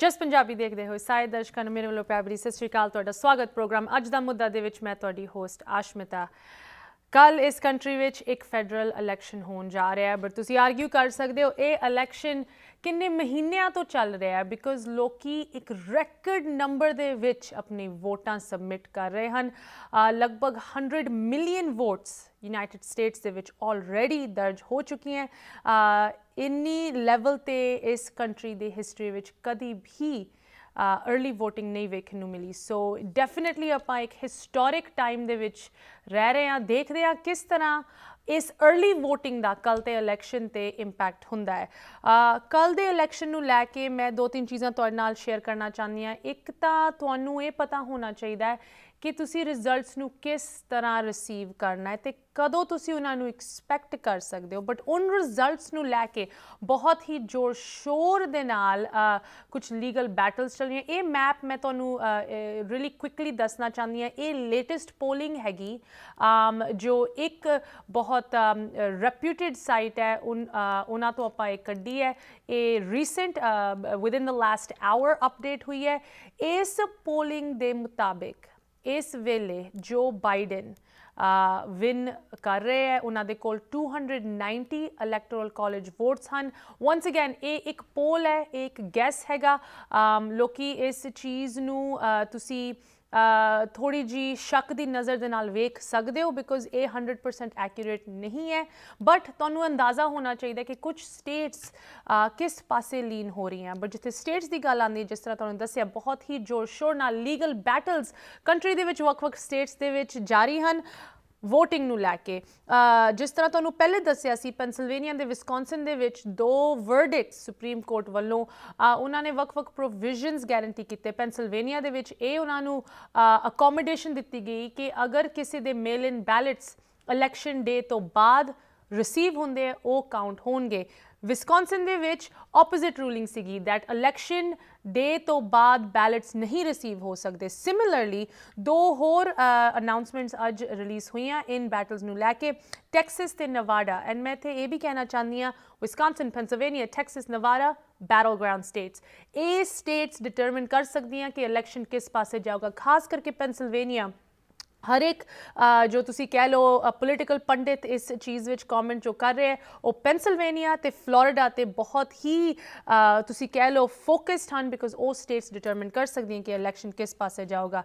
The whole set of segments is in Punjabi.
ਜਸ ਪੰਜਾਬੀ ਦੇਖਦੇ ਹੋਏ ਸਾਰੇ ਦਰਸ਼ਕਾਂ ਨੂੰ ਮੇਰੇ ਵੱਲੋਂ ਪਿਆਰ ਭਰੀ ਸਤਿ ਸ਼੍ਰੀ ਅਕਾਲ ਤੁਹਾਡਾ ਸਵਾਗਤ ਪ੍ਰੋਗਰਾਮ ਅੱਜ ਦਾ ਮੁੱਦਾ ਦੇ ਵਿੱਚ ਮੈਂ ਤੁਹਾਡੀ ਹੋਸਟ ਆਸ਼ਮਿਤਾ ਕੱਲ ਇਸ ਕੰਟਰੀ ਵਿੱਚ ਇੱਕ ਫੈਡਰਲ ਇਲੈਕਸ਼ਨ ਹੋਣ ਜਾ ਰਿਹਾ ਹੈ ਬਟ ਤੁਸੀਂ ਆਰਗੂ ਕਰ ਸਕਦੇ ਹੋ ਇਹ ਇਲੈਕਸ਼ਨ ਕਿੰਨੇ ਮਹੀਨਿਆਂ ਤੋਂ ਚੱਲ ਰਿਹਾ ਹੈ ਬਿਕੋਜ਼ ਲੋਕੀ ਇੱਕ ਰੈਕੋਰਡ ਨੰਬਰ ਦੇ ਵਿੱਚ ਆਪਣੀ ਵੋਟਾਂ ਸਬਮਿਟ ਕਰ ਰਹੇ ਹਨ ਲਗਭਗ 100 ਮਿਲੀਅਨ ਵੋਟਸ ਯੂਨਾਈਟਿਡ ਸਟੇਟਸ ਦੇ ਵਿੱਚ ਆਲਰੇਡੀ ਦਰਜ ਹੋ ਚੁੱਕੀਆਂ ਇੰਨੀ ਲੈਵਲ ਤੇ ਇਸ ਕੰਟਰੀ ਦੀ ਹਿਸਟਰੀ ਵਿੱਚ ਕਦੀ ਵੀ अर्ਲੀ VOTING ਨਹੀਂ ਵੇਖਣ ਨੂੰ ਮਿਲੀ ਸੋ ਡੈਫੀਨਿਟਲੀ ਆਪਾਂ ਇੱਕ ਹਿਸਟੋਰਿਕ ਟਾਈਮ ਦੇ ਵਿੱਚ ਰਹਿ ਰਹੇ ਹਾਂ ਦੇਖਦੇ ਆ ਕਿਸ ਤਰ੍ਹਾਂ ਇਸ अर्ਲੀ VOTING ਦਾ ਕੱਲ ਤੇ ਇਲੈਕਸ਼ਨ ਤੇ ਇੰਪੈਕਟ ਹੁੰਦਾ ਹੈ ਕੱਲ ਦੇ ਇਲੈਕਸ਼ਨ ਨੂੰ ਲੈ ਕੇ ਮੈਂ ਦੋ ਤਿੰਨ ਚੀਜ਼ਾਂ ਤੁਹਾਡੇ ਨਾਲ ਸ਼ੇਅਰ ਕਰਨਾ ਚਾਹੁੰਦੀ ਆ ਇੱਕ ਤਾਂ ਤੁਹਾਨੂੰ ਇਹ ਪਤਾ ਹੋਣਾ ਚਾਹੀਦਾ ਹੈ ਕਿ ਤੁਸੀਂ ਰਿਜ਼ਲਟਸ ਨੂੰ ਕਿਸ ਤਰ੍ਹਾਂ ਰਿਸੀਵ ਕਰਨਾ ਹੈ ਤੇ ਕਦੋਂ ਤੁਸੀਂ ਉਹਨਾਂ ਨੂੰ ਐਕਸਪੈਕਟ ਕਰ ਸਕਦੇ ਹੋ ਬਟ ਉਹਨਾਂ ਰਿਜ਼ਲਟਸ ਨੂੰ ਲੈ ਕੇ ਬਹੁਤ ਹੀ ਜ਼ੋਰ ਸ਼ੋਰ ਦੇ ਨਾਲ ਕੁਝ ਲੀਗਲ ਬੈਟਲਸ ਚੱਲ ਰਹੀਆਂ ਇਹ ਮੈਪ ਮੈਂ ਤੁਹਾਨੂੰ ਰੀਲੀ ਕੁਇਕਲੀ ਦੱਸਣਾ ਚਾਹੁੰਦੀ ਹਾਂ ਇਹ ਲੇਟੈਸਟ ਪੋਲਿੰਗ ਹੈਗੀ ਜੋ ਇੱਕ ਬਹੁਤ ਰੈਪਿਊਟਿਡ ਸਾਈਟ ਹੈ ਉਹਨਾਂ ਤੋਂ ਆਪਾਂ ਇਹ ਕੱਢੀ ਹੈ ਇਹ ਰੀਸੈਂਟ ਵਿਦਿਨ ਦਾ ਦ ਲਾਸਟ ਆਵਰ ਅਪਡੇਟ ਹੋਈ ਹੈ ਇਸ ਪੋਲਿੰਗ ਦੇ ਮੁਤਾਬਿਕ ਇਸ ਵੇਲੇ ਜੋ ਬਾਈਡਨ ਵਿਨ ਕਰ ਰਹੇ ਹੈ ਉਹਨਾਂ ਦੇ ਕੋਲ 290 ਇਲੈਕਟੋਰਲ ਕਾਲਜ ਵੋਟਸ ਹਨ ਵਾਂਸ ਅਗੇਨ ਇਹ ਇੱਕ ਪੋਲ ਹੈ ਇੱਕ ਗੈਸ ਹੈਗਾ ਲੋਕੀ ਇਸ ਚੀਜ਼ ਨੂੰ ਤੁਸੀਂ ਥੋੜੀ ਜੀ ਸ਼ੱਕ ਦੀ ਨਜ਼ਰ ਦੇ ਨਾਲ ਵੇਖ ਸਕਦੇ ਹੋ ਬਿਕੋਜ਼ ਇਹ 100% ਐਕੂਰੇਟ ਨਹੀਂ ਹੈ ਬਟ ਤੁਹਾਨੂੰ ਅੰਦਾਜ਼ਾ ਹੋਣਾ ਚਾਹੀਦਾ ਕਿ ਕੁਝ ਸਟੇਟਸ ਕਿਸ ਪਾਸੇ ਲੀਨ ਹੋ ਰਹੀਆਂ ਬਟ ਜਿੱਥੇ ਸਟੇਟਸ ਦੀ ਗੱਲ ਆਉਂਦੀ ਹੈ ਜਿਸ ਤਰ੍ਹਾਂ ਤੁਹਾਨੂੰ ਦੱਸਿਆ ਬਹੁਤ ਹੀ ਜ਼ੋਰ ਸ਼ੋਰ ਨਾਲ ਲੀਗਲ ਬੈਟਲਸ ਕੰਟਰੀ ਦੇ ਵਿੱਚ ਵੱਖ-ਵੱਖ ਸਟੇਟਸ ਦੇ ਵਿੱਚ ਜਾਰੀ ਹਨ ਵੋਟਿੰਗ ਨੂੰ ਲੈ ਕੇ ਜਿਸ ਤਰ੍ਹਾਂ ਤੁਹਾਨੂੰ ਪਹਿਲੇ ਦੱਸਿਆ ਸੀ ਪੈਂਸਿਲਵੇਨੀਆ ਦੇ ਵਿਸਕੌਨਸਨ ਦੇ ਵਿੱਚ ਦੋ ਵਰਡਿਕਟ ਸੁਪਰੀਮ ਕੋਰਟ ਵੱਲੋਂ ਉਹਨਾਂ ਨੇ ਵੱਖ-ਵੱਖ ਪ੍ਰੋਵੀਜ਼ਨਸ ਗਾਰੰਟੀ ਕੀਤੇ ਪੈਂਸਿਲਵੇਨੀਆ ਦੇ ਵਿੱਚ ਇਹ ਉਹਨਾਂ ਨੂੰ ਅਕੋਮੋਡੇਸ਼ਨ ਦਿੱਤੀ ਗਈ ਕਿ ਅਗਰ ਕਿਸੇ ਦੇ ਮੇਲ ਇਨ ਬੈਲਟਸ ਇਲੈਕਸ਼ਨ ਡੇ ਤੋਂ ਬਾਅਦ ਰਿਸੀਵ ਹੁੰਦੇ ਉਹ ਕਾਊਂਟ ਹੋਣਗੇ ਵਿਸਕੌਨਸਨ ਦੇ ਵਿੱਚ ਆਪੋਜ਼ਿਟ ਰੂਲਿੰਗ ਸੀਗੀ ਥੈਟ ਇਲੈਕਸ਼ਨ ਡੇ ਤੋਂ ਬਾਅਦ ਬੈਲਟਸ ਨਹੀਂ ਰਿਸੀਵ ਹੋ ਸਕਦੇ ਸਿਮਿਲਰਲੀ ਦੋ ਹੋਰ ਅਨਾਉਂਸਮੈਂਟਸ ਅੱਜ ਰਿਲੀਜ਼ ਹੋਈਆਂ ਇਨ ਬੈਟਲਸ ਨੂੰ ਲੈ ਕੇ ਟੈਕਸਸ ਤੇ ਨਵਾਡਾ ਐਂਡ ਮੈਂ ਤੇ ਇਹ ਵੀ ਕਹਿਣਾ ਚਾਹੁੰਦੀ ਆ Wisconsin Pennsylvania Texas Nevada battleground states ਇਹ ਸਟੇਟਸ ਡਿਟਰਮਿਨ ਕਰ ਸਕਦੀਆਂ ਕਿ ਇਲੈਕਸ਼ਨ ਕਿਸ ਪਾਸੇ ਜਾਊਗਾ ਖਾਸ ਕਰਕੇ ਪੈਂਸਿਲਵੇਨੀਆ ਹਰ ਇੱਕ ਜੋ ਤੁਸੀਂ ਕਹਿ ਲਓ ਪੋਲਿਟੀਕਲ ਪੰਡਿਤ ਇਸ ਚੀਜ਼ ਵਿੱਚ ਕਮੈਂਟ ਜੋ ਕਰ ਰਿਹਾ ਉਹ ਪੈਂਸਿਲਵੇਨੀਆ ਤੇ ਫਲੋਰੀਡਾ ਤੇ ਬਹੁਤ ਹੀ ਤੁਸੀਂ ਕਹਿ ਲਓ ਫੋਕਸਡ ਹਨ ਬਿਕਾਜ਼ ਉਹ ਸਟੇਟਸ ਡਿਟਰਮਿਨ ਕਰ ਸਕਦੀਆਂ ਕਿ ਇਲੈਕਸ਼ਨ ਕਿਸ ਪਾਸੇ ਜਾਊਗਾ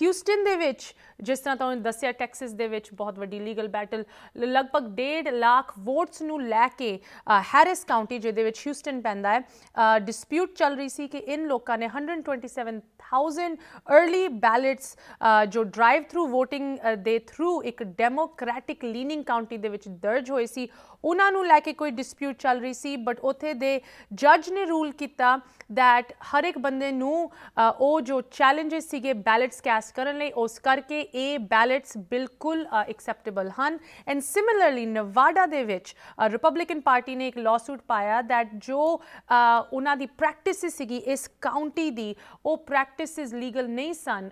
ਹਿਊਸਟਨ ਦੇ ਵਿੱਚ ਜਿਸ ਤਰ੍ਹਾਂ ਤੁਹਾਨੂੰ ਦੱਸਿਆ ਟੈਕਸਸ ਦੇ ਵਿੱਚ ਬਹੁਤ ਵੱਡੀ ਲੀਗਲ ਬੈਟਲ ਲਗਭਗ 1.5 ਲੱਖ ਵੋਟਸ ਨੂੰ ਲੈ ਕੇ ਹੈਰਿਸ ਕਾਉਂਟੀ ਜਿਹਦੇ ਵਿੱਚ ਹਿਊਸਟਨ ਪੈਂਦਾ ਹੈ ਡਿਸਪਿਊਟ ਚੱਲ ਰਹੀ ਸੀ ਕਿ ਇਨ ਲੋਕਾਂ ਨੇ 127 1000 early ballots ਜੋ ਡਰਾਈਵ ਥਰੂ VOTING ਦੇ ਥਰੂ ਇੱਕ ਡੈਮੋਕ੍ਰੈਟਿਕ ਲੀਨਿੰਗ ਕਾਉਂਟੀ ਦੇ ਵਿੱਚ ਦਰਜ ਹੋਏ ਸੀ ਉਹਨਾਂ ਨੂੰ ਲੈ ਕੇ ਕੋਈ ਡਿਸਪਿਊਟ ਚੱਲ ਰਹੀ ਸੀ ਬਟ ਉਥੇ ਦੇ ਜੱਜ ਨੇ ਰੂਲ ਕੀਤਾ ਥੈਟ ਹਰ ਇੱਕ ਬੰਦੇ ਨੂੰ ਉਹ ਜੋ ਚੈਲੰਜਸ ਸੀਗੇ ਬੈਲਟਸ ਕੈਸਟ ਕਰਨ ਲਈ ਉਸ ਕਰਕੇ ਇਹ ਬੈਲਟਸ ਬਿਲਕੁਲ ਐਕਸੈਪਟੇਬਲ ਹਨ ਐਂਡ ਸਿਮਿਲਰਲੀ ਨਵਾਡਾ ਦੇ ਵਿੱਚ ਰਿਪਬਲਿਕਨ ਪਾਰਟੀ ਨੇ ਇੱਕ ਲਾਸੂਟ ਪਾਇਆ ਥੈਟ ਜੋ ਉਹਨਾਂ ਦੀ ਪ੍ਰੈਕਟਿਸਿਸ ਸੀਗੀ ਇਸ ਕਾਉਂਟੀ ਦੀ ਉਹ ਪ੍ਰੈਕਟਿਸਿਸ ਲੀਗਲ ਨਹੀਂ ਸਨ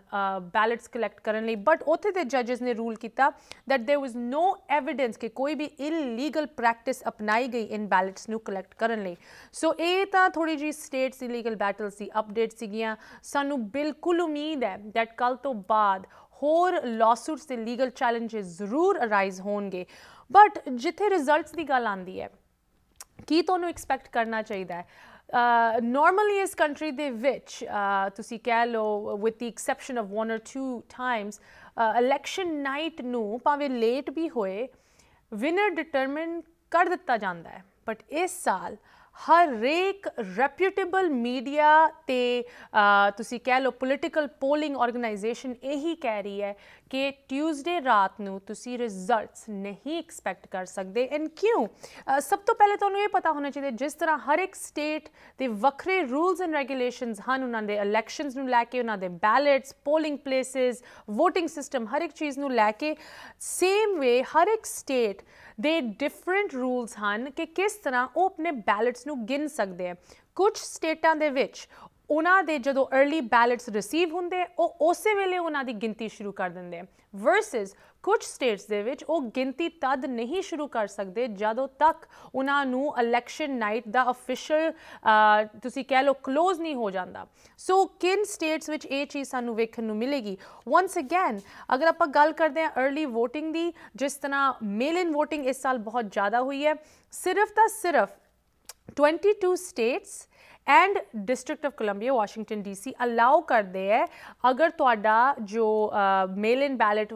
ਬੈਲਟਸ ਕਲੈਕਟ ਕਰਨ ਲਈ ਬਟ ਉਥੇ ਦੇ ਜੱਜਸ ਨੇ ਰੂਲ ਕੀਤਾ that there was no evidence ਕਿ ਕੋਈ ਵੀ ਇਲੀਗਲ ਪ੍ਰੈਕਟਿਸ ਅਪਣਾਈ ਗਈ ਇਨ ਬੈਲਟਸ ਨੂੰ ਕਲੈਕਟ ਕਰਨ ਲਈ ਸੋ ਇਹ ਤਾਂ ਥੋੜੀ ਜੀ ਸਟੇਟਸ ਦੀ ਲੀਗਲ ਬੈਟਲ ਸੀ ਅਪਡੇਟ ਸੀਗੀਆਂ ਸਾਨੂੰ ਬਿਲਕੁਲ ਉਮੀਦ ਹੈ ਥੈਟ ਕੱਲ ਤੋਂ ਬਾਅਦ ਹੋਰ ਲਾਸੂਟਸ ਤੇ ਲੀਗਲ ਚੈਲੰਜਸ ਜ਼ਰੂਰ ਅਰਾਈਜ਼ ਹੋਣਗੇ ਬਟ ਜਿੱਥੇ ਰਿਜ਼ਲਟਸ ਦੀ ਗੱਲ ਆਂਦੀ ਹੈ ਕੀ ਤੁਹਾਨੂੰ ਐਕਸਪੈਕਟ ਕਰਨਾ ਚਾਹੀਦਾ ਹੈ ਨਾਰਮਲੀ ਇਸ ਕੰਟਰੀ ਦੇ ਵਿੱਚ ਤੁਸੀਂ ਕਹਿ ਲਓ with the exception of 1 or 2 times election night ਨੂੰ ਭਾਵੇਂ ਲੇਟ ਵੀ ਹੋਏ ਵਿਨਰ ਡਿਟਰਮਿਨ ਕਰ ਦਿੱਤਾ ਜਾਂਦਾ ਹੈ ਬਟ ਇਸ ਸਾਲ ਹਰੇਕ ਰੈਪਿਊਟੇਬਲ ਮੀਡੀਆ ਤੇ ਤੁਸੀਂ ਕਹਿ ਲਓ ਪੋਲਿਟੀਕਲ ਪੋਲਿੰਗ ਆਰਗੇਨਾਈਜੇਸ਼ਨ ਇਹੀ ਕਹਿ ਰਹੀ ਹੈ ਕਿ ਟਿਊਜ਼ਡੇ ਰਾਤ ਨੂੰ ਤੁਸੀਂ ਰਿਜ਼ਲਟਸ ਨਹੀਂ ਐਕਸਪੈਕਟ ਕਰ ਸਕਦੇ ਐਂਡ ਕਿਉਂ ਸਭ ਤੋਂ ਪਹਿਲੇ ਤੁਹਾਨੂੰ ਇਹ ਪਤਾ ਹੋਣਾ ਚਾਹੀਦਾ ਜਿਸ ਤਰ੍ਹਾਂ ਹਰ ਇੱਕ ਸਟੇਟ ਦੇ ਵੱਖਰੇ ਰੂਲਸ ਐਂਡ ਰੈਗੂਲੇਸ਼ਨਸ ਹਨ ਉਹਨਾਂ ਦੇ ਇਲੈਕਸ਼ਨਸ ਨੂੰ ਲੈ ਕੇ ਉਹਨਾਂ ਦੇ ballots polling places VOTING system ਹਰ ਇੱਕ ਚੀਜ਼ ਨੂੰ ਲੈ ਕੇ ਸੇਮ ਵੇ ਹਰ ਇੱਕ ਸਟੇਟ ਦੇ ਡਿਫਰੈਂਟ ਰੂਲਸ ਹਨ ਕਿ ਕਿਸ ਤਰ੍ਹਾਂ ਉਹ ਆਪਣੇ ਬੈਲਟਸ ਨੂੰ ਗਿਣ ਸਕਦੇ ਆ ਕੁਝ ਸਟੇਟਾਂ ਦੇ ਵਿੱਚ ਉਹਨਾਂ ਦੇ ਜਦੋਂ अर्ਲੀ ਬੈਲਟਸ ਰਿਸੀਵ ਹੁੰਦੇ ਉਹ ਉਸੇ ਵੇਲੇ ਉਹਨਾਂ ਦੀ ਗਿਣਤੀ ਸ਼ੁਰੂ ਕਰ ਦਿੰਦੇ ਆ ਵਰਸਸ ਕੁਝ ਸਟੇਟਸ ਦੇ ਵਿੱਚ ਉਹ ਗਿਣਤੀ ਤਦ ਨਹੀਂ ਸ਼ੁਰੂ ਕਰ ਸਕਦੇ ਜਦੋਂ ਤੱਕ ਉਹਨਾਂ ਨੂੰ ਇਲੈਕਸ਼ਨ ਨਾਈਟ ਦਾ ਅਫੀਸ਼ੀਅਲ ਤੁਸੀਂ ਕਹਿ ਲਓ ক্লোਜ਼ ਨਹੀਂ ਹੋ ਜਾਂਦਾ ਸੋ ਕਿਨ ਸਟੇਟਸ ਵਿੱਚ ਇਹ ਚੀਜ਼ ਸਾਨੂੰ ਵੇਖਣ ਨੂੰ ਮਿਲੇਗੀ ਵਾਂਸ ਅਗੇਨ ਅਗਰ ਆਪਾਂ ਗੱਲ ਕਰਦੇ ਹਾਂ अर्ਲੀ VOTING ਦੀ ਜਿਸ ਤਰ੍ਹਾਂ ਮੇਲ ਇਨ VOTING ਇਸ ਸਾਲ ਬਹੁਤ ਜ਼ਿਆਦਾ ਹੋਈ ਹੈ ਸਿਰਫ ਤਾਂ ਸਿਰਫ 22 states and district of Columbia Washington DC allow ਕਰਦੇ ਹੈ ਅਗਰ ਤੁਹਾਡਾ ਜੋ ਮੇਲ ਇਨ ਬੈਲਟ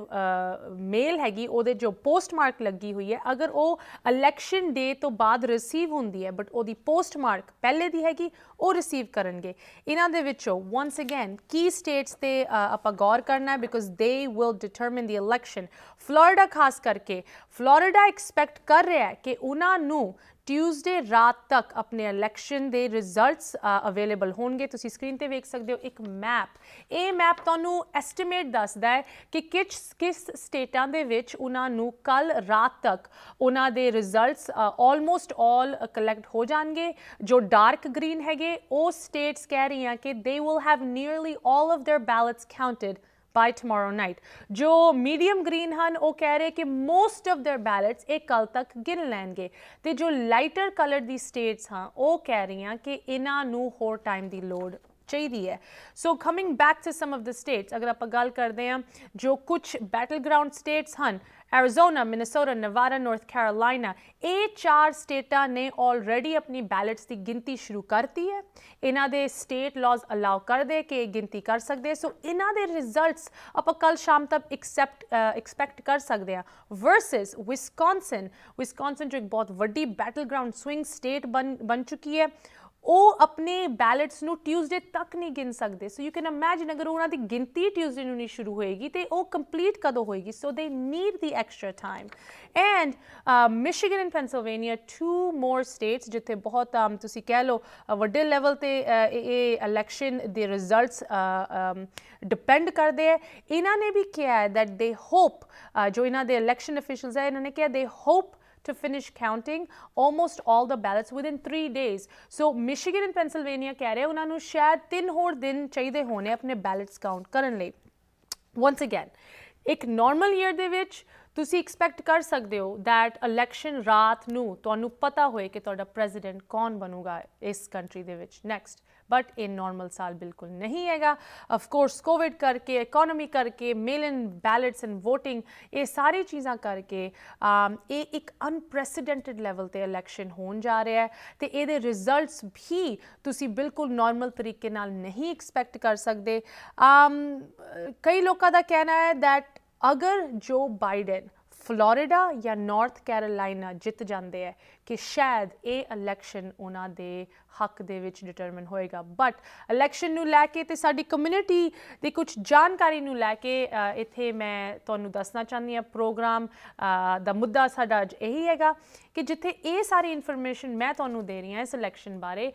ਮੇਲ ਹੈਗੀ ਉਹਦੇ ਜੋ ਪੋਸਟਮਾਰਕ ਲੱਗੀ ਹੋਈ ਹੈ ਅਗਰ ਉਹ ਇਲੈਕਸ਼ਨ ਡੇ ਤੋਂ ਬਾਅਦ ਰਿਸੀਵ ਹੁੰਦੀ ਹੈ ਬਟ ਉਹਦੀ ਪੋਸਟਮਾਰਕ ਪਹਿਲੇ ਦੀ ਹੈਗੀ ਉਹ ਰਿਸੀਵ ਕਰਨਗੇ ਇਹਨਾਂ ਦੇ ਵਿੱਚੋਂ ਵਾਂਸ ਅਗੇਨ ਕੀ ਸਟੇਟਸ ਤੇ ਆਪਾਂ ਗੌਰ ਕਰਨਾ ਹੈ because they will determine the election Florida ਖਾਸ ਕਰਕੇ ਫਲੋਰੀਡਾ ਐਕਸਪੈਕਟ ਕਰ ਰਿਹਾ ਹੈ ਕਿ ਉਹਨਾਂ ਨੂੰ ਟਿਊਜ਼ਡੇ ਰਾਤ ਤੱਕ ਆਪਣੇ ਇਲੈਕਸ਼ਨ ਦੇ ਰਿਜ਼ਲਟਸ ਅਵੇਲੇਬਲ ਹੋਣਗੇ ਤੁਸੀਂ ਸਕਰੀਨ ਤੇ ਵੇਖ ਸਕਦੇ ਹੋ ਇੱਕ ਮੈਪ ਇਹ ਮੈਪ ਤੁਹਾਨੂੰ ਐਸਟੀਮੇਟ ਦੱਸਦਾ ਹੈ ਕਿ ਕਿਸ ਕਿਸ ਸਟੇਟਾਂ ਦੇ ਵਿੱਚ ਉਹਨਾਂ ਨੂੰ ਕੱਲ ਰਾਤ ਤੱਕ ਉਹਨਾਂ ਦੇ ਰਿਜ਼ਲਟਸ ਆਲਮੋਸਟ ਆਲ ਕਲੈਕਟ ਹੋ ਜਾਣਗੇ ਜੋ ਡਾਰਕ ਗ੍ਰੀਨ ਹੈਗੇ ਉਹ ਸਟੇਟਸ ਕਹਿ ਰਹੀਆਂ ਕਿ they will have nearly all of their ballots counted by tomorrow night ਜੋ ਮੀਡੀਅਮ ਗ੍ਰੀਨ ਹਨ ਉਹ ਕਹਿ ਰਹੇ ਕਿ ਮੋਸਟ ਆਫ देयर ਬੈਲਟਸ ਇਹ ਕੱਲ ਤੱਕ ਗਿਨ ਲੈਣਗੇ ਤੇ ਜੋ ਲਾਈਟਰ ਕਲਰ ਦੀ ਸਟੇਟਸ ਹਾਂ ਉਹ ਕਹਿ ਰਹੀਆਂ ਕਿ ਇਹਨਾਂ ਨੂੰ ਹੋਰ ਟਾਈਮ ਦੀ ਲੋੜ ਚਾਹੀਦੀ ਹੈ so coming back to some of the states ਅਗਰ ਆਪਾਂ ਗੱਲ ਕਰਦੇ ਹਾਂ ਜੋ ਕੁਝ ਬੈਟਲ ਗਰਾਊਂਡ ਸਟੇਟਸ ਹਨ Arizona, Minnesota Nevada, North Carolina ਇਹ ਚਾਰ ਸਟੇਟਾਂ ਨੇ ਆਲਰੇਡੀ ਆਪਣੀ ਬੈਲਟਸ ਦੀ ਗਿਣਤੀ ਸ਼ੁਰੂ ਕਰਤੀ ਹੈ ਇਹਨਾਂ ਦੇ ਸਟੇਟ ਲਾਜ਼ ਅਲਾਉ ਕਰਦੇ ਕਿ ਗਿਣਤੀ ਕਰ ਸਕਦੇ ਸੋ ਇਹਨਾਂ ਦੇ ਰਿਜ਼ਲਟਸ ਆਪਾਂ ਕੱਲ ਸ਼ਾਮ ਤੱਕ ਐਕਸੈਪਟ ਐਕਸਪੈਕਟ ਕਰ ਸਕਦੇ ਆ ਵਰਸਸ ਵਿਸਕੌਨਸਨ ਵਿਸਕੌਨਸਨ ਜੋ ਇੱਕ ਬਹੁਤ ਵੱਡੀ ਬੈਟਲ ਗਰਾਊਂਡ ਸਵਿੰਗ ਸਟੇਟ ਬਣ ਚੁੱਕੀ ਹੈ ਉਹ ਆਪਣੇ ਬੈਲਟਸ ਨੂੰ ਟਿਊਜ਼ਡੇ ਤੱਕ ਨਹੀਂ ਗਿਣ ਸਕਦੇ ਸੋ ਯੂ ਕੈਨ ਇਮੇਜਿਨ ਅਗਰ ਉਹਨਾਂ ਦੀ ਗਿਣਤੀ ਟਿਊਜ਼ਡੇ ਨੂੰ ਨਹੀਂ ਸ਼ੁਰੂ ਹੋਏਗੀ ਤੇ ਉਹ ਕੰਪਲੀਟ ਕਦੋਂ ਹੋਏਗੀ so they need the extra time and Michigan and Pennsylvania two more states ਜਿੱਥੇ ਬਹੁਤ ਤੁਸੀਂ ਕਹਿ ਲਓ ਵੱਡੇ ਲੈਵਲ ਤੇ ਇਹ ਇਲੈਕਸ਼ਨ ਦੇ ਰਿਜ਼ਲਟਸ ਡਿਪੈਂਡ ਕਰਦੇ ਹੈ ਇਹਨਾਂ ਨੇ ਵੀ ਕਿਹਾ ਹੈ ਦੈਟ ਦੇ ਹੋਪ ਜੋ ਇਹਨਾਂ ਦੇ ਇਲੈਕਸ਼ਨ ਅਫੀਸ਼ੀਅਲਸ ਹੈ ਇਹਨਾਂ ਨੇ ਕਿਹਾ they hope to finish counting almost all the ballots within 3 days so michigan and pennsylvania ਕਹਿ ਰਹੇ ਉਹਨਾਂ ਨੂੰ ਸ਼ਾਇਦ 3 ਹੋਰ ਦਿਨ ਚਾਹੀਦੇ ਹੋਣੇ ਆਪਣੇ ਬੈਲਟਸ ਕਾਊਂਟ ਕਰਨ ਲਈ ਵਾਂਸ ਅਗੇਨ ਇੱਕ ਨਾਰਮਲ ਈਅਰ ਦੇ ਵਿੱਚ ਤੁਸੀਂ ਐਕਸਪੈਕਟ ਕਰ ਸਕਦੇ ਹੋ ਥੈਟ ਇਲੈਕਸ਼ਨ ਰਾਤ ਨੂੰ ਤੁਹਾਨੂੰ ਪਤਾ ਹੋਏ ਕਿ ਤੁਹਾਡਾ ਪ੍ਰੈਜ਼ੀਡੈਂਟ ਕੌਣ ਬਣੂਗਾ ਇਸ ਕੰਟਰੀ ਦੇ ਵਿੱਚ ਨੈਕਸਟ ਬਟ ਇਹ ਨਾਰਮਲ ਸਾਲ ਬਿਲਕੁਲ ਨਹੀਂ ਹੈਗਾ ਆਫ ਕੋਰਸ ਕੋਵਿਡ ਕਰਕੇ ਇਕਨੋਮੀ ਕਰਕੇ mail in ballots and VOTING ਇਹ ਸਾਰੀ ਚੀਜ਼ਾਂ ਕਰਕੇ ਇਹ ਇੱਕ ਅਨਪ੍ਰੈਸੀਡੈਂਟਡ ਲੈਵਲ ਤੇ ਇਲੈਕਸ਼ਨ ਹੋਣ ਜਾ ਰਿਹਾ ਹੈ ਤੇ ਇਹਦੇ ਰਿਜ਼ਲਟਸ ਵੀ ਤੁਸੀਂ ਬਿਲਕੁਲ ਨਾਰਮਲ ਤਰੀਕੇ ਨਾਲ ਨਹੀਂ ਐਕਸਪੈਕਟ ਕਰ ਸਕਦੇ ਕਈ ਲੋਕਾਂ ਦਾ ਕਹਿਣਾ ਹੈ ਥੈਟ ਅਗਰ ਜੋ ਬਾਈਡਨ ਫਲੋਰੀਡਾ ਜਾਂ ਨਾਰਥ ਕੈਰੋਲਾਈਨਾ ਜਿੱਤ ਜਾਂਦੇ ਹੈ ਕਿ ਸ਼ਾਇਦ ਇਹ ਇਲੈਕਸ਼ਨ ਉਹਨਾਂ ਦੇ ਹੱਕ ਦੇ ਵਿੱਚ ਡਿਟਰਮਨ ਹੋਏਗਾ ਬਟ ਇਲੈਕਸ਼ਨ ਨੂੰ ਲੈ ਕੇ ਤੇ ਸਾਡੀ ਕਮਿਊਨਿਟੀ ਦੀ ਕੁਝ ਜਾਣਕਾਰੀ ਨੂੰ ਲੈ ਕੇ ਇੱਥੇ ਮੈਂ ਤੁਹਾਨੂੰ ਦੱਸਣਾ ਚਾਹੁੰਦੀ ਆ ਪ੍ਰੋਗਰਾਮ ਦਾ ਮੁੱਦਾ ਸਾਡਾ ਅੱਜ ਇਹੀ ਹੈਗਾ ਕਿ ਜਿੱਥੇ ਇਹ ਸਾਰੀ ਇਨਫੋਰਮੇਸ਼ਨ ਮੈਂ ਤੁਹਾਨੂੰ ਦੇ ਰਹੀ ਹਾਂ ਇਸ ਇਲੈਕਸ਼ਨ ਬਾਰੇ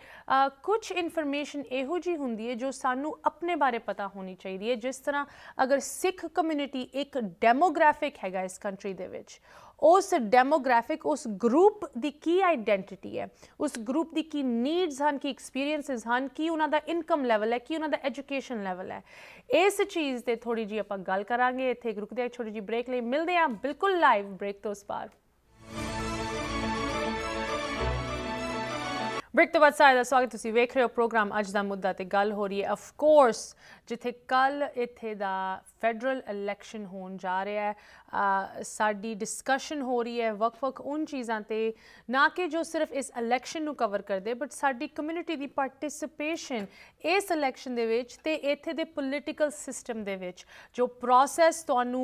ਕੁਝ ਇਨਫੋਰਮੇਸ਼ਨ ਇਹੋ ਜੀ ਹੁੰਦੀ ਹੈ ਜੋ ਸਾਨੂੰ ਆਪਣੇ ਬਾਰੇ ਪਤਾ ਹੋਣੀ ਚਾਹੀਦੀ ਹੈ ਜਿਸ ਤਰ੍ਹਾਂ ਅਗਰ ਸਿੱਖ ਕਮਿਊਨਿਟੀ ਇੱਕ ਡੈਮੋਗ੍ਰਾਫਿਕ ਹੈਗਾ ਇਸ ਕੰਟਰੀ ਦੇ ਵਿੱਚ ਉਸ ਡੈਮੋਗ੍ਰਾਫਿਕ ਉਸ ਗਰੁੱਪ ਦੀ ਕੀ ਆਈਡੈਂਟੀਟੀ ਹੈ ਉਸ ਗਰੁੱਪ ਦੀ ਕੀ ਨੀਡਸ ਹਨ ਕੀ ਐਕਸਪੀਰੀਐਂਸਸ ਹਨ ਕੀ ਉਹਨਾਂ ਦਾ ਇਨਕਮ ਲੈਵਲ ਹੈ ਕੀ ਉਹਨਾਂ ਦਾ ਐਜੂਕੇਸ਼ਨ ਲੈਵਲ ਹੈ ਇਸ ਚੀਜ਼ ਤੇ ਥੋੜੀ ਜੀ ਆਪਾਂ ਗੱਲ ਕਰਾਂਗੇ ਇੱਥੇ ਇੱਕ ਰੁਕਦੇ ਆ ਛੋਟੀ ਜੀ ਬ੍ਰੇਕ ਲਈ ਮਿਲਦੇ ਆ ਬਿਲਕੁਲ ਲਾਈਵ ਬ੍ਰੇਕ ਤੋਂ ਉਸ ਬਾਅਦ ਬ੍ਰੇਕ ਤੋਂ ਬਾਅਦ ਸਾਰਿਆਂ ਦਾ ਸਵਾਗਤ ਤੁਸੀਂ ਵੇਖ ਰਹੇ ਹੋ ਪ੍ਰੋਗਰਾਮ ਅੱਜ ਦਾ ਮੁੱਦਾ ਤੇ ਗੱਲ ਹੋ ਰਹੀ ਹੈ ਆਫ ਕੋਰਸ ਜਿੱਥੇ ਕੱਲ ਇੱਥੇ ਦਾ ਫੈਡਰਲ ਇਲੈਕਸ਼ਨ ਹੋਣ ਜਾ ਰਿਹਾ ਹੈ ਸਾਡੀ ਡਿਸਕਸ਼ਨ ਹੋ ਰਹੀ ਹੈ ਵਕਫਕ ਉਨ ਚੀਜ਼ਾਂ ਤੇ ਨਾ ਕਿ ਜੋ ਸਿਰਫ ਇਸ ਇਲੈਕਸ਼ਨ ਨੂੰ ਕਵਰ ਕਰਦੇ ਬਟ ਸਾਡੀ ਕਮਿਊਨਿਟੀ ਦੀ ਪਾਰਟਿਸਿਪੇਸ਼ਨ ਇਸ ਇਲੈਕਸ਼ਨ ਦੇ ਵਿੱਚ ਤੇ ਇੱਥੇ ਦੇ ਪੋਲਿਟੀਕਲ ਸਿਸਟਮ ਦੇ ਵਿੱਚ ਜੋ ਪ੍ਰੋਸੈਸ ਤੁਹਾਨੂੰ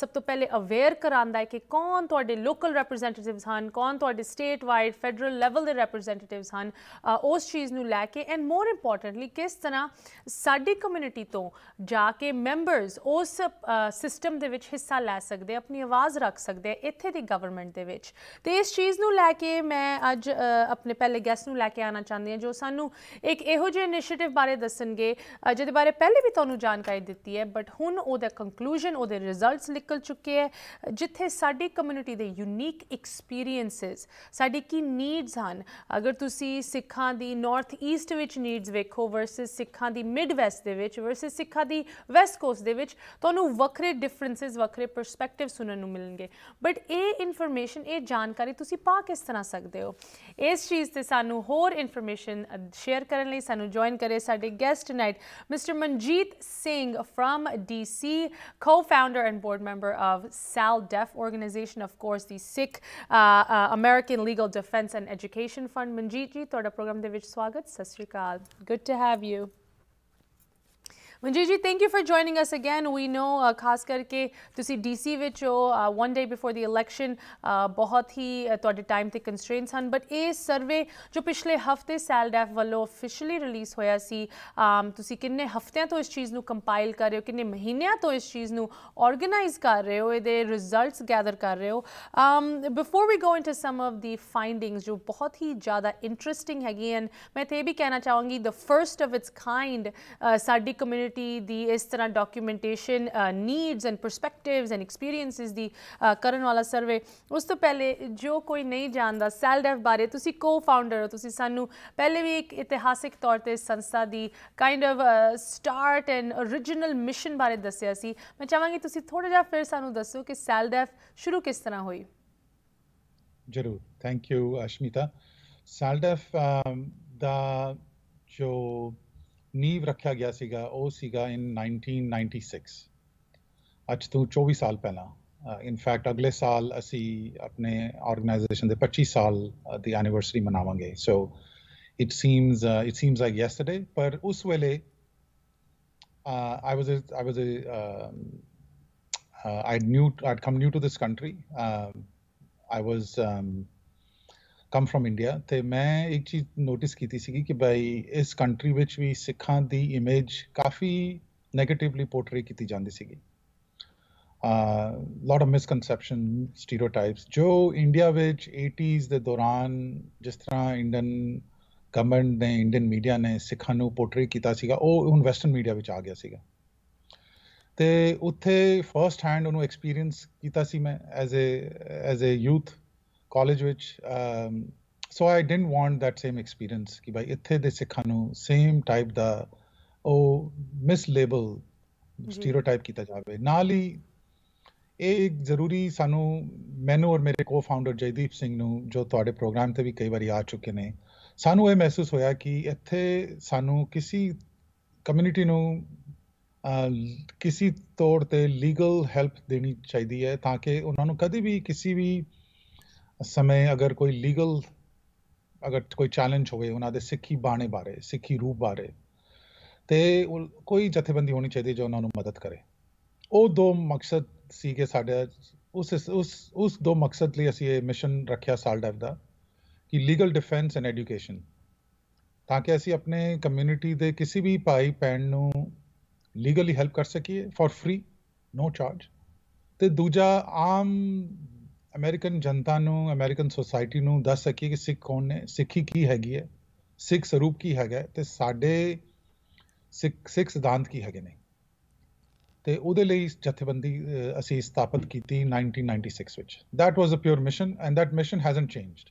ਸਭ ਤੋਂ ਪਹਿਲੇ ਅਵੇਅਰ ਕਰਾਂਦਾ ਹੈ ਕਿ ਕੌਣ ਤੁਹਾਡੇ ਲੋਕਲ ਰੈਪ੍ਰੈਜ਼ੈਂਟੇਟਿਵਸ ਹਨ ਕੌਣ ਤੁਹਾਡੇ ਸਟੇਟ ਵਾਈਡ ਫੈਡਰਲ ਲੈਵਲ ਦੇ ਰੈਪ੍ਰੈਜ਼ੈਂਟੇਟਿਵਸ ਹਨ ਉਸ ਚੀਜ਼ ਨੂੰ ਲੈ ਕੇ ਐਂਡ ਮੋਰ ਇੰਪੋਰਟੈਂਟਲੀ ਕਿਸ ਤਰ੍ਹਾਂ ਸਾਡੀ ਕਮਿਊਨਿਟੀ ਕਮਿਊਨਿਟੀ ਤੋਂ ਜਾ ਕੇ ਮੈਂਬਰਸ ਉਸ ਸਿਸਟਮ ਦੇ ਵਿੱਚ ਹਿੱਸਾ ਲੈ ਸਕਦੇ ਆਪਣੀ ਆਵਾਜ਼ ਰੱਖ ਸਕਦੇ ਇੱਥੇ ਦੀ ਗਵਰਨਮੈਂਟ ਦੇ ਵਿੱਚ ਤੇ ਇਸ ਚੀਜ਼ ਨੂੰ ਲੈ ਕੇ ਮੈਂ ਅੱਜ ਆਪਣੇ ਪਹਿਲੇ ਗੈਸਟ ਨੂੰ ਲੈ ਕੇ ਆਣਾ ਚਾਹੁੰਦੀ ਹਾਂ ਜੋ ਸਾਨੂੰ ਇੱਕ ਇਹੋ ਜਿਹੇ ਇਨੀਸ਼ੀਏਟਿਵ ਬਾਰੇ ਦੱਸਣਗੇ ਜਿਹਦੇ ਬਾਰੇ ਪਹਿਲੇ ਵੀ ਤੁਹਾਨੂੰ ਜਾਣਕਾਰੀ ਦਿੱਤੀ ਹੈ ਬਟ ਹੁਣ ਉਹਦਾ ਕੰਕਲੂਜਨ ਉਹਦੇ ਰਿਜ਼ਲਟਸ ਨਿਕਲ ਚੁੱਕੇ ਹੈ ਜਿੱਥੇ ਸਾਡੀ ਕਮਿਊਨਿਟੀ ਦੇ ਯੂਨੀਕ ਐਕਸਪੀਰੀਐਂਸਸ ਸਾਡੀ ਕੀ ਨੀਡਸ ਹਨ ਅਗਰ ਤੁਸੀਂ ਸਿੱਖਾਂ ਦੀ ਨਾਰਥ ਈਸਟ ਵਿੱਚ ਨੀਡਸ ਵੇਖੋ ਵਰਸਸ ਸਿੱਖਾਂ ਦੀ ਮਿਡ ਵੈਸਟ ਦੇ ਵਿੱਚ ਵਿੱਚ ਵਰਸਸ ਸਿੱਖਾਂ ਦੀ ਵੈਸਟ ਕੋਸਟ ਦੇ ਵਿੱਚ ਤੁਹਾਨੂੰ ਵੱਖਰੇ ਡਿਫਰੈਂਸਸ ਵੱਖਰੇ ਪਰਸਪੈਕਟਿਵ ਸੁਣਨ ਨੂੰ ਮਿਲਣਗੇ ਬਟ ਇਹ ਇਨਫੋਰਮੇਸ਼ਨ ਇਹ ਜਾਣਕਾਰੀ ਤੁਸੀਂ ਪਾ ਕਿਸ ਤਰ੍ਹਾਂ ਸਕਦੇ ਹੋ ਇਸ ਚੀਜ਼ ਤੇ ਸਾਨੂੰ ਹੋਰ ਇਨਫੋਰਮੇਸ਼ਨ ਸ਼ੇਅਰ ਕਰਨ ਲਈ ਸਾਨੂੰ ਜੁਆਇਨ ਕਰੇ ਸਾਡੇ guest night mister Manjit Singh from DC co-founder and board member of SALDEF organisation of course the Sikh American legal defence and education fund Manjit ji ਤੁਹਾਡਾ ਪ੍ਰੋਗਰਾਮ ਦੇ ਵਿੱਚ ਸਵਾਗਤ ਸਤਿ ਸ਼੍ਰੀ ਅਕਾਲ good to have you Manjit ji thank you for joining us again we know ਖਾਸ ਕਰਕੇ ਤੁਸੀਂ ਡੀਸੀ ਵਿੱਚ ਹੋ one day before the election ਬਹੁਤ ਹੀ ਤੁਹਾਡੇ ਟਾਈਮ ਤੇ ਕੰਸਟ੍ਰੇਨਸ ਹਨ ਬਟ ਇਹ ਸਰਵੇ ਜੋ ਪਿਛਲੇ ਹਫਤੇ ਸੈਲਡੈਫ ਵੱਲੋਂ ਅਫੀਸ਼ੀਅਲੀ ਰਿਲੀਜ਼ ਹੋਇਆ ਸੀ ਤੁਸੀਂ ਕਿੰਨੇ ਹਫਤਿਆਂ ਤੋਂ ਇਸ ਚੀਜ਼ ਨੂੰ ਕੰਪਾਈਲ ਕਰ ਰਹੇ ਹੋ ਕਿੰਨੇ ਮਹੀਨਿਆਂ ਤੋਂ ਇਸ ਚੀਜ਼ ਨੂੰ ਆਰਗੇਨਾਈਜ਼ ਕਰ ਰਹੇ ਹੋ ਇਹਦੇ ਰਿਜ਼ਲਟਸ ਗੈਦਰ ਕਰ ਰਹੇ ਹੋ before we go into some of the findings ਜੋ ਬਹੁਤ ਹੀ ਜ਼ਿਆਦਾ ਇੰਟਰਸਟਿੰਗ ਹੈਗੀ ਐਂਡ ਮੈਂ ਤੇ ਵੀ ਕਹਿਣਾ ਚਾਹਾਂਗੀ the first of its kind ਸਾਡੀ ਕਮਿਊਨਿਟੀ ਕਮਿਊਨਿਟੀ ਦੀ ਇਸ ਤਰ੍ਹਾਂ documentation needs and perspectives and experiences ਦੀ uh, ਕਰਨ ਵਾਲਾ ਸਰਵੇ ਉਸ ਤੋਂ ਪਹਿਲੇ ਜੋ ਕੋਈ ਨਹੀਂ ਜਾਣਦਾ ਸੈਲਡੈਫ ਬਾਰੇ ਤੁਸੀਂ ਕੋ-ਫਾਊਂਡਰ ਹੋ ਤੁਸੀਂ ਸਾਨੂੰ ਪਹਿਲੇ ਵੀ ਇੱਕ ਇਤਿਹਾਸਿਕ ਤੌਰ ਤੇ ਸੰਸਥਾ ਦੀ kind of start and origignal mission ਬਾਰੇ ਦੱਸਿਆ ਸੀ ਮੈਂ ਚਾਹਾਂਗੀ ਤੁਸੀਂ ਥੋੜਾ ਜਿਹਾ ਫਿਰ ਸਾਨੂੰ ਦੱਸੋ ਕਿ ਸੈਲਡੈਫ ਸ਼ੁਰੂ ਕਿਸ ਤਰ੍ਹਾਂ ਹੋਈ ਜਰੂਰ thank you Ashmita SALDEF um, ਦਾ ਜੋ ਨੀਂਵ ਰੱਖਿਆ ਗਿਆ ਸੀਗਾ ਉਹ ਸੀਗਾ ਇਨ 1996 ਅੱਜ ਤੋਂ 24 ਸਾਲ ਪਹਿਲਾਂ ਇਨ ਫੈਕਟ ਅਗਲੇ ਸਾਲ ਅਸੀਂ ਆਪਣੇ ਆਰਗੇਨਾਈਜੇਸ਼ਨ ਦੇ 25 ਸਾਲ ਦੀ ਐਨੀਵਰਸਰੀ ਮਨਾਵਾਂਗੇ so it seems it seems like yesterday ਪਰ ਉਸ ਵੇਲੇ I was I was I new I come new to this country I was um, come from India ਤੇ ਮੈਂ ਇੱਕ ਚੀਜ਼ ਨੋਟਿਸ ਕੀਤੀ ਸੀ ਕਿ ਬਾਈ ਇਸ ਕੰਟਰੀ ਵਿੱਚ ਵੀ ਸਿੱਖਾਂ ਦੀ ਇਮੇਜ ਕਾਫੀ ਨੈਗੇਟਿਵਲੀ ਪੋਰਟਰੇ ਕੀਤੀ ਜਾਂਦੀ ਸੀਗੀ ਅ ਲੋਟ ਆਫ ਮਿਸਕਨਸੈਪਸ਼ਨ ਸਟੀਰੀਓਟਾਈਪਸ ਜੋ ਇੰਡੀਆ ਵਿੱਚ 80s ਦੇ ਦੌਰਾਨ ਜਿਸ ਤਰ੍ਹਾਂ ਇੰਡੀਅਨ ਗਵਰਨਮੈਂਟ ਨੇ ਇੰਡੀਅਨ ਮੀਡੀਆ ਨੇ ਸਿੱਖਾਂ ਨੂੰ ਪੋਰਟਰੇ ਕੀਤਾ ਸੀਗਾ ਉਹ ਹੁਣ ਵੈਸਟਰਨ ਮੀਡੀਆ ਵਿੱਚ ਆ ਗਿਆ ਸੀਗਾ ਤੇ ਉੱਥੇ ਫਰਸਟ ਹੈਂਡ ਉਹਨੂੰ ਐਕਸਪੀਰੀਅੰਸ ਕੀਤਾ ਸੀ ਮੈਂ as a as a youth college ਵਿੱਚ so I didn't want that same experience ਕਿ ਭਾਈ ਇੱਥੇ ਦੇ ਸਿੱਖਾਂ ਨੂੰ ਸੇਮ ਟਾਈਪ ਦਾ ਉਹ ਮਿਸ ਲੇਬਲ ਸਟੀਰੀਓਟਾਈਪ ਕੀਤਾ ਜਾਵੇ ਨਾਲ ਹੀ ਇਹ ਇੱਕ ਜ਼ਰੂਰੀ ਸਾਨੂੰ ਮੈਨੂੰ ਔਰ ਮੇਰੇ ਕੋ-ਫਾਊਂਡਰ ਜੈਦੀਪ ਸਿੰਘ ਨੂੰ ਜੋ ਤੁਹਾਡੇ ਪ੍ਰੋਗਰਾਮ ਤੇ ਵੀ ਕਈ ਵਾਰੀ ਆ ਚੁੱਕੇ ਨੇ ਸਾਨੂੰ ਇਹ ਮਹਿਸੂਸ ਹੋਇਆ ਕਿ ਇੱਥੇ ਸਾਨੂੰ ਕਿਸੇ ਕਮਿਊਨਿਟੀ ਨੂੰ ਕਿਸੇ ਤੌਰ ਤੇ ਲੀਗਲ ਹੈਲਪ ਦੇਣੀ ਚਾਹੀਦੀ ਹੈ ਤਾਂ ਕਿ ਉਹਨਾਂ ਨੂੰ ਕਦੇ ਵੀ ਕਿਸੇ ਵੀ ਸਮੇਂ ਅਗਰ ਕੋਈ ਲੀਗਲ ਅਗਰ ਕੋਈ ਚੈਲੰਜ ਹੋਵੇ ਉਹਨਾਂ ਦੇ ਸਿੱਖੀ ਬਾਣੇ ਬਾਰੇ ਸਿੱਖੀ ਰੂਪ ਬਾਰੇ ਤੇ ਕੋਈ ਜਥੇਬੰਦੀ ਹੋਣੀ ਚਾਹੀਦੀ ਜੋ ਉਹਨਾਂ ਨੂੰ ਮਦਦ ਕਰੇ ਉਹ ਦੋ ਮਕਸਦ ਸੀ ਕਿ ਸਾਡੇ ਉਸ ਉਸ ਉਸ ਦੋ ਮਕਸਦ ਲਈ ਅਸੀਂ ਇਹ ਮਿਸ਼ਨ ਰੱਖਿਆ ਡੈਵ ਦਾ ਕਿ ਲੀਗਲ ਡਿਫੈਂਸ ਐਂਡ ਐਜੂਕੇਸ਼ਨ ਤਾਂ ਕਿ ਅਸੀਂ ਆਪਣੇ ਕਮਿਊਨਿਟੀ ਦੇ ਕਿਸੇ ਵੀ ਭਾਈ ਭੈਣ ਨੂੰ ਲੀਗਲੀ ਹੈਲਪ ਕਰ ਸਕੀਏ ਫॉर ਫ੍ਰੀ ਨੋ ਚਾਰਜ ਤੇ ਦੂਜਾ ਆਮ ਅਮਰੀਕਨ ਜਨਤਾ ਨੂੰ ਅਮਰੀਕਨ ਸੋਸਾਇਟੀ ਨੂੰ ਦੱਸ ਸਕੀਏ ਕਿ ਸਿੱਖ ਕੌਣ ਨੇ ਸਿੱਖੀ ਕੀ ਹੈਗੀ ਹੈ ਸਿੱਖ ਸਰੂਪ ਕੀ ਹੈਗਾ ਤੇ ਸਾਡੇ ਸਿੱਖ ਸਿੱਖ ਸਿਧਾਂਤ ਕੀ ਹੈਗੇ ਨੇ ਤੇ ਉਹਦੇ ਲਈ ਜਥੇਬੰਦੀ ਅਸੀਂ ਸਥਾਪਿਤ ਕੀਤੀ 1996 ਵਿੱਚ that was a pure mission and that mission hasn't changed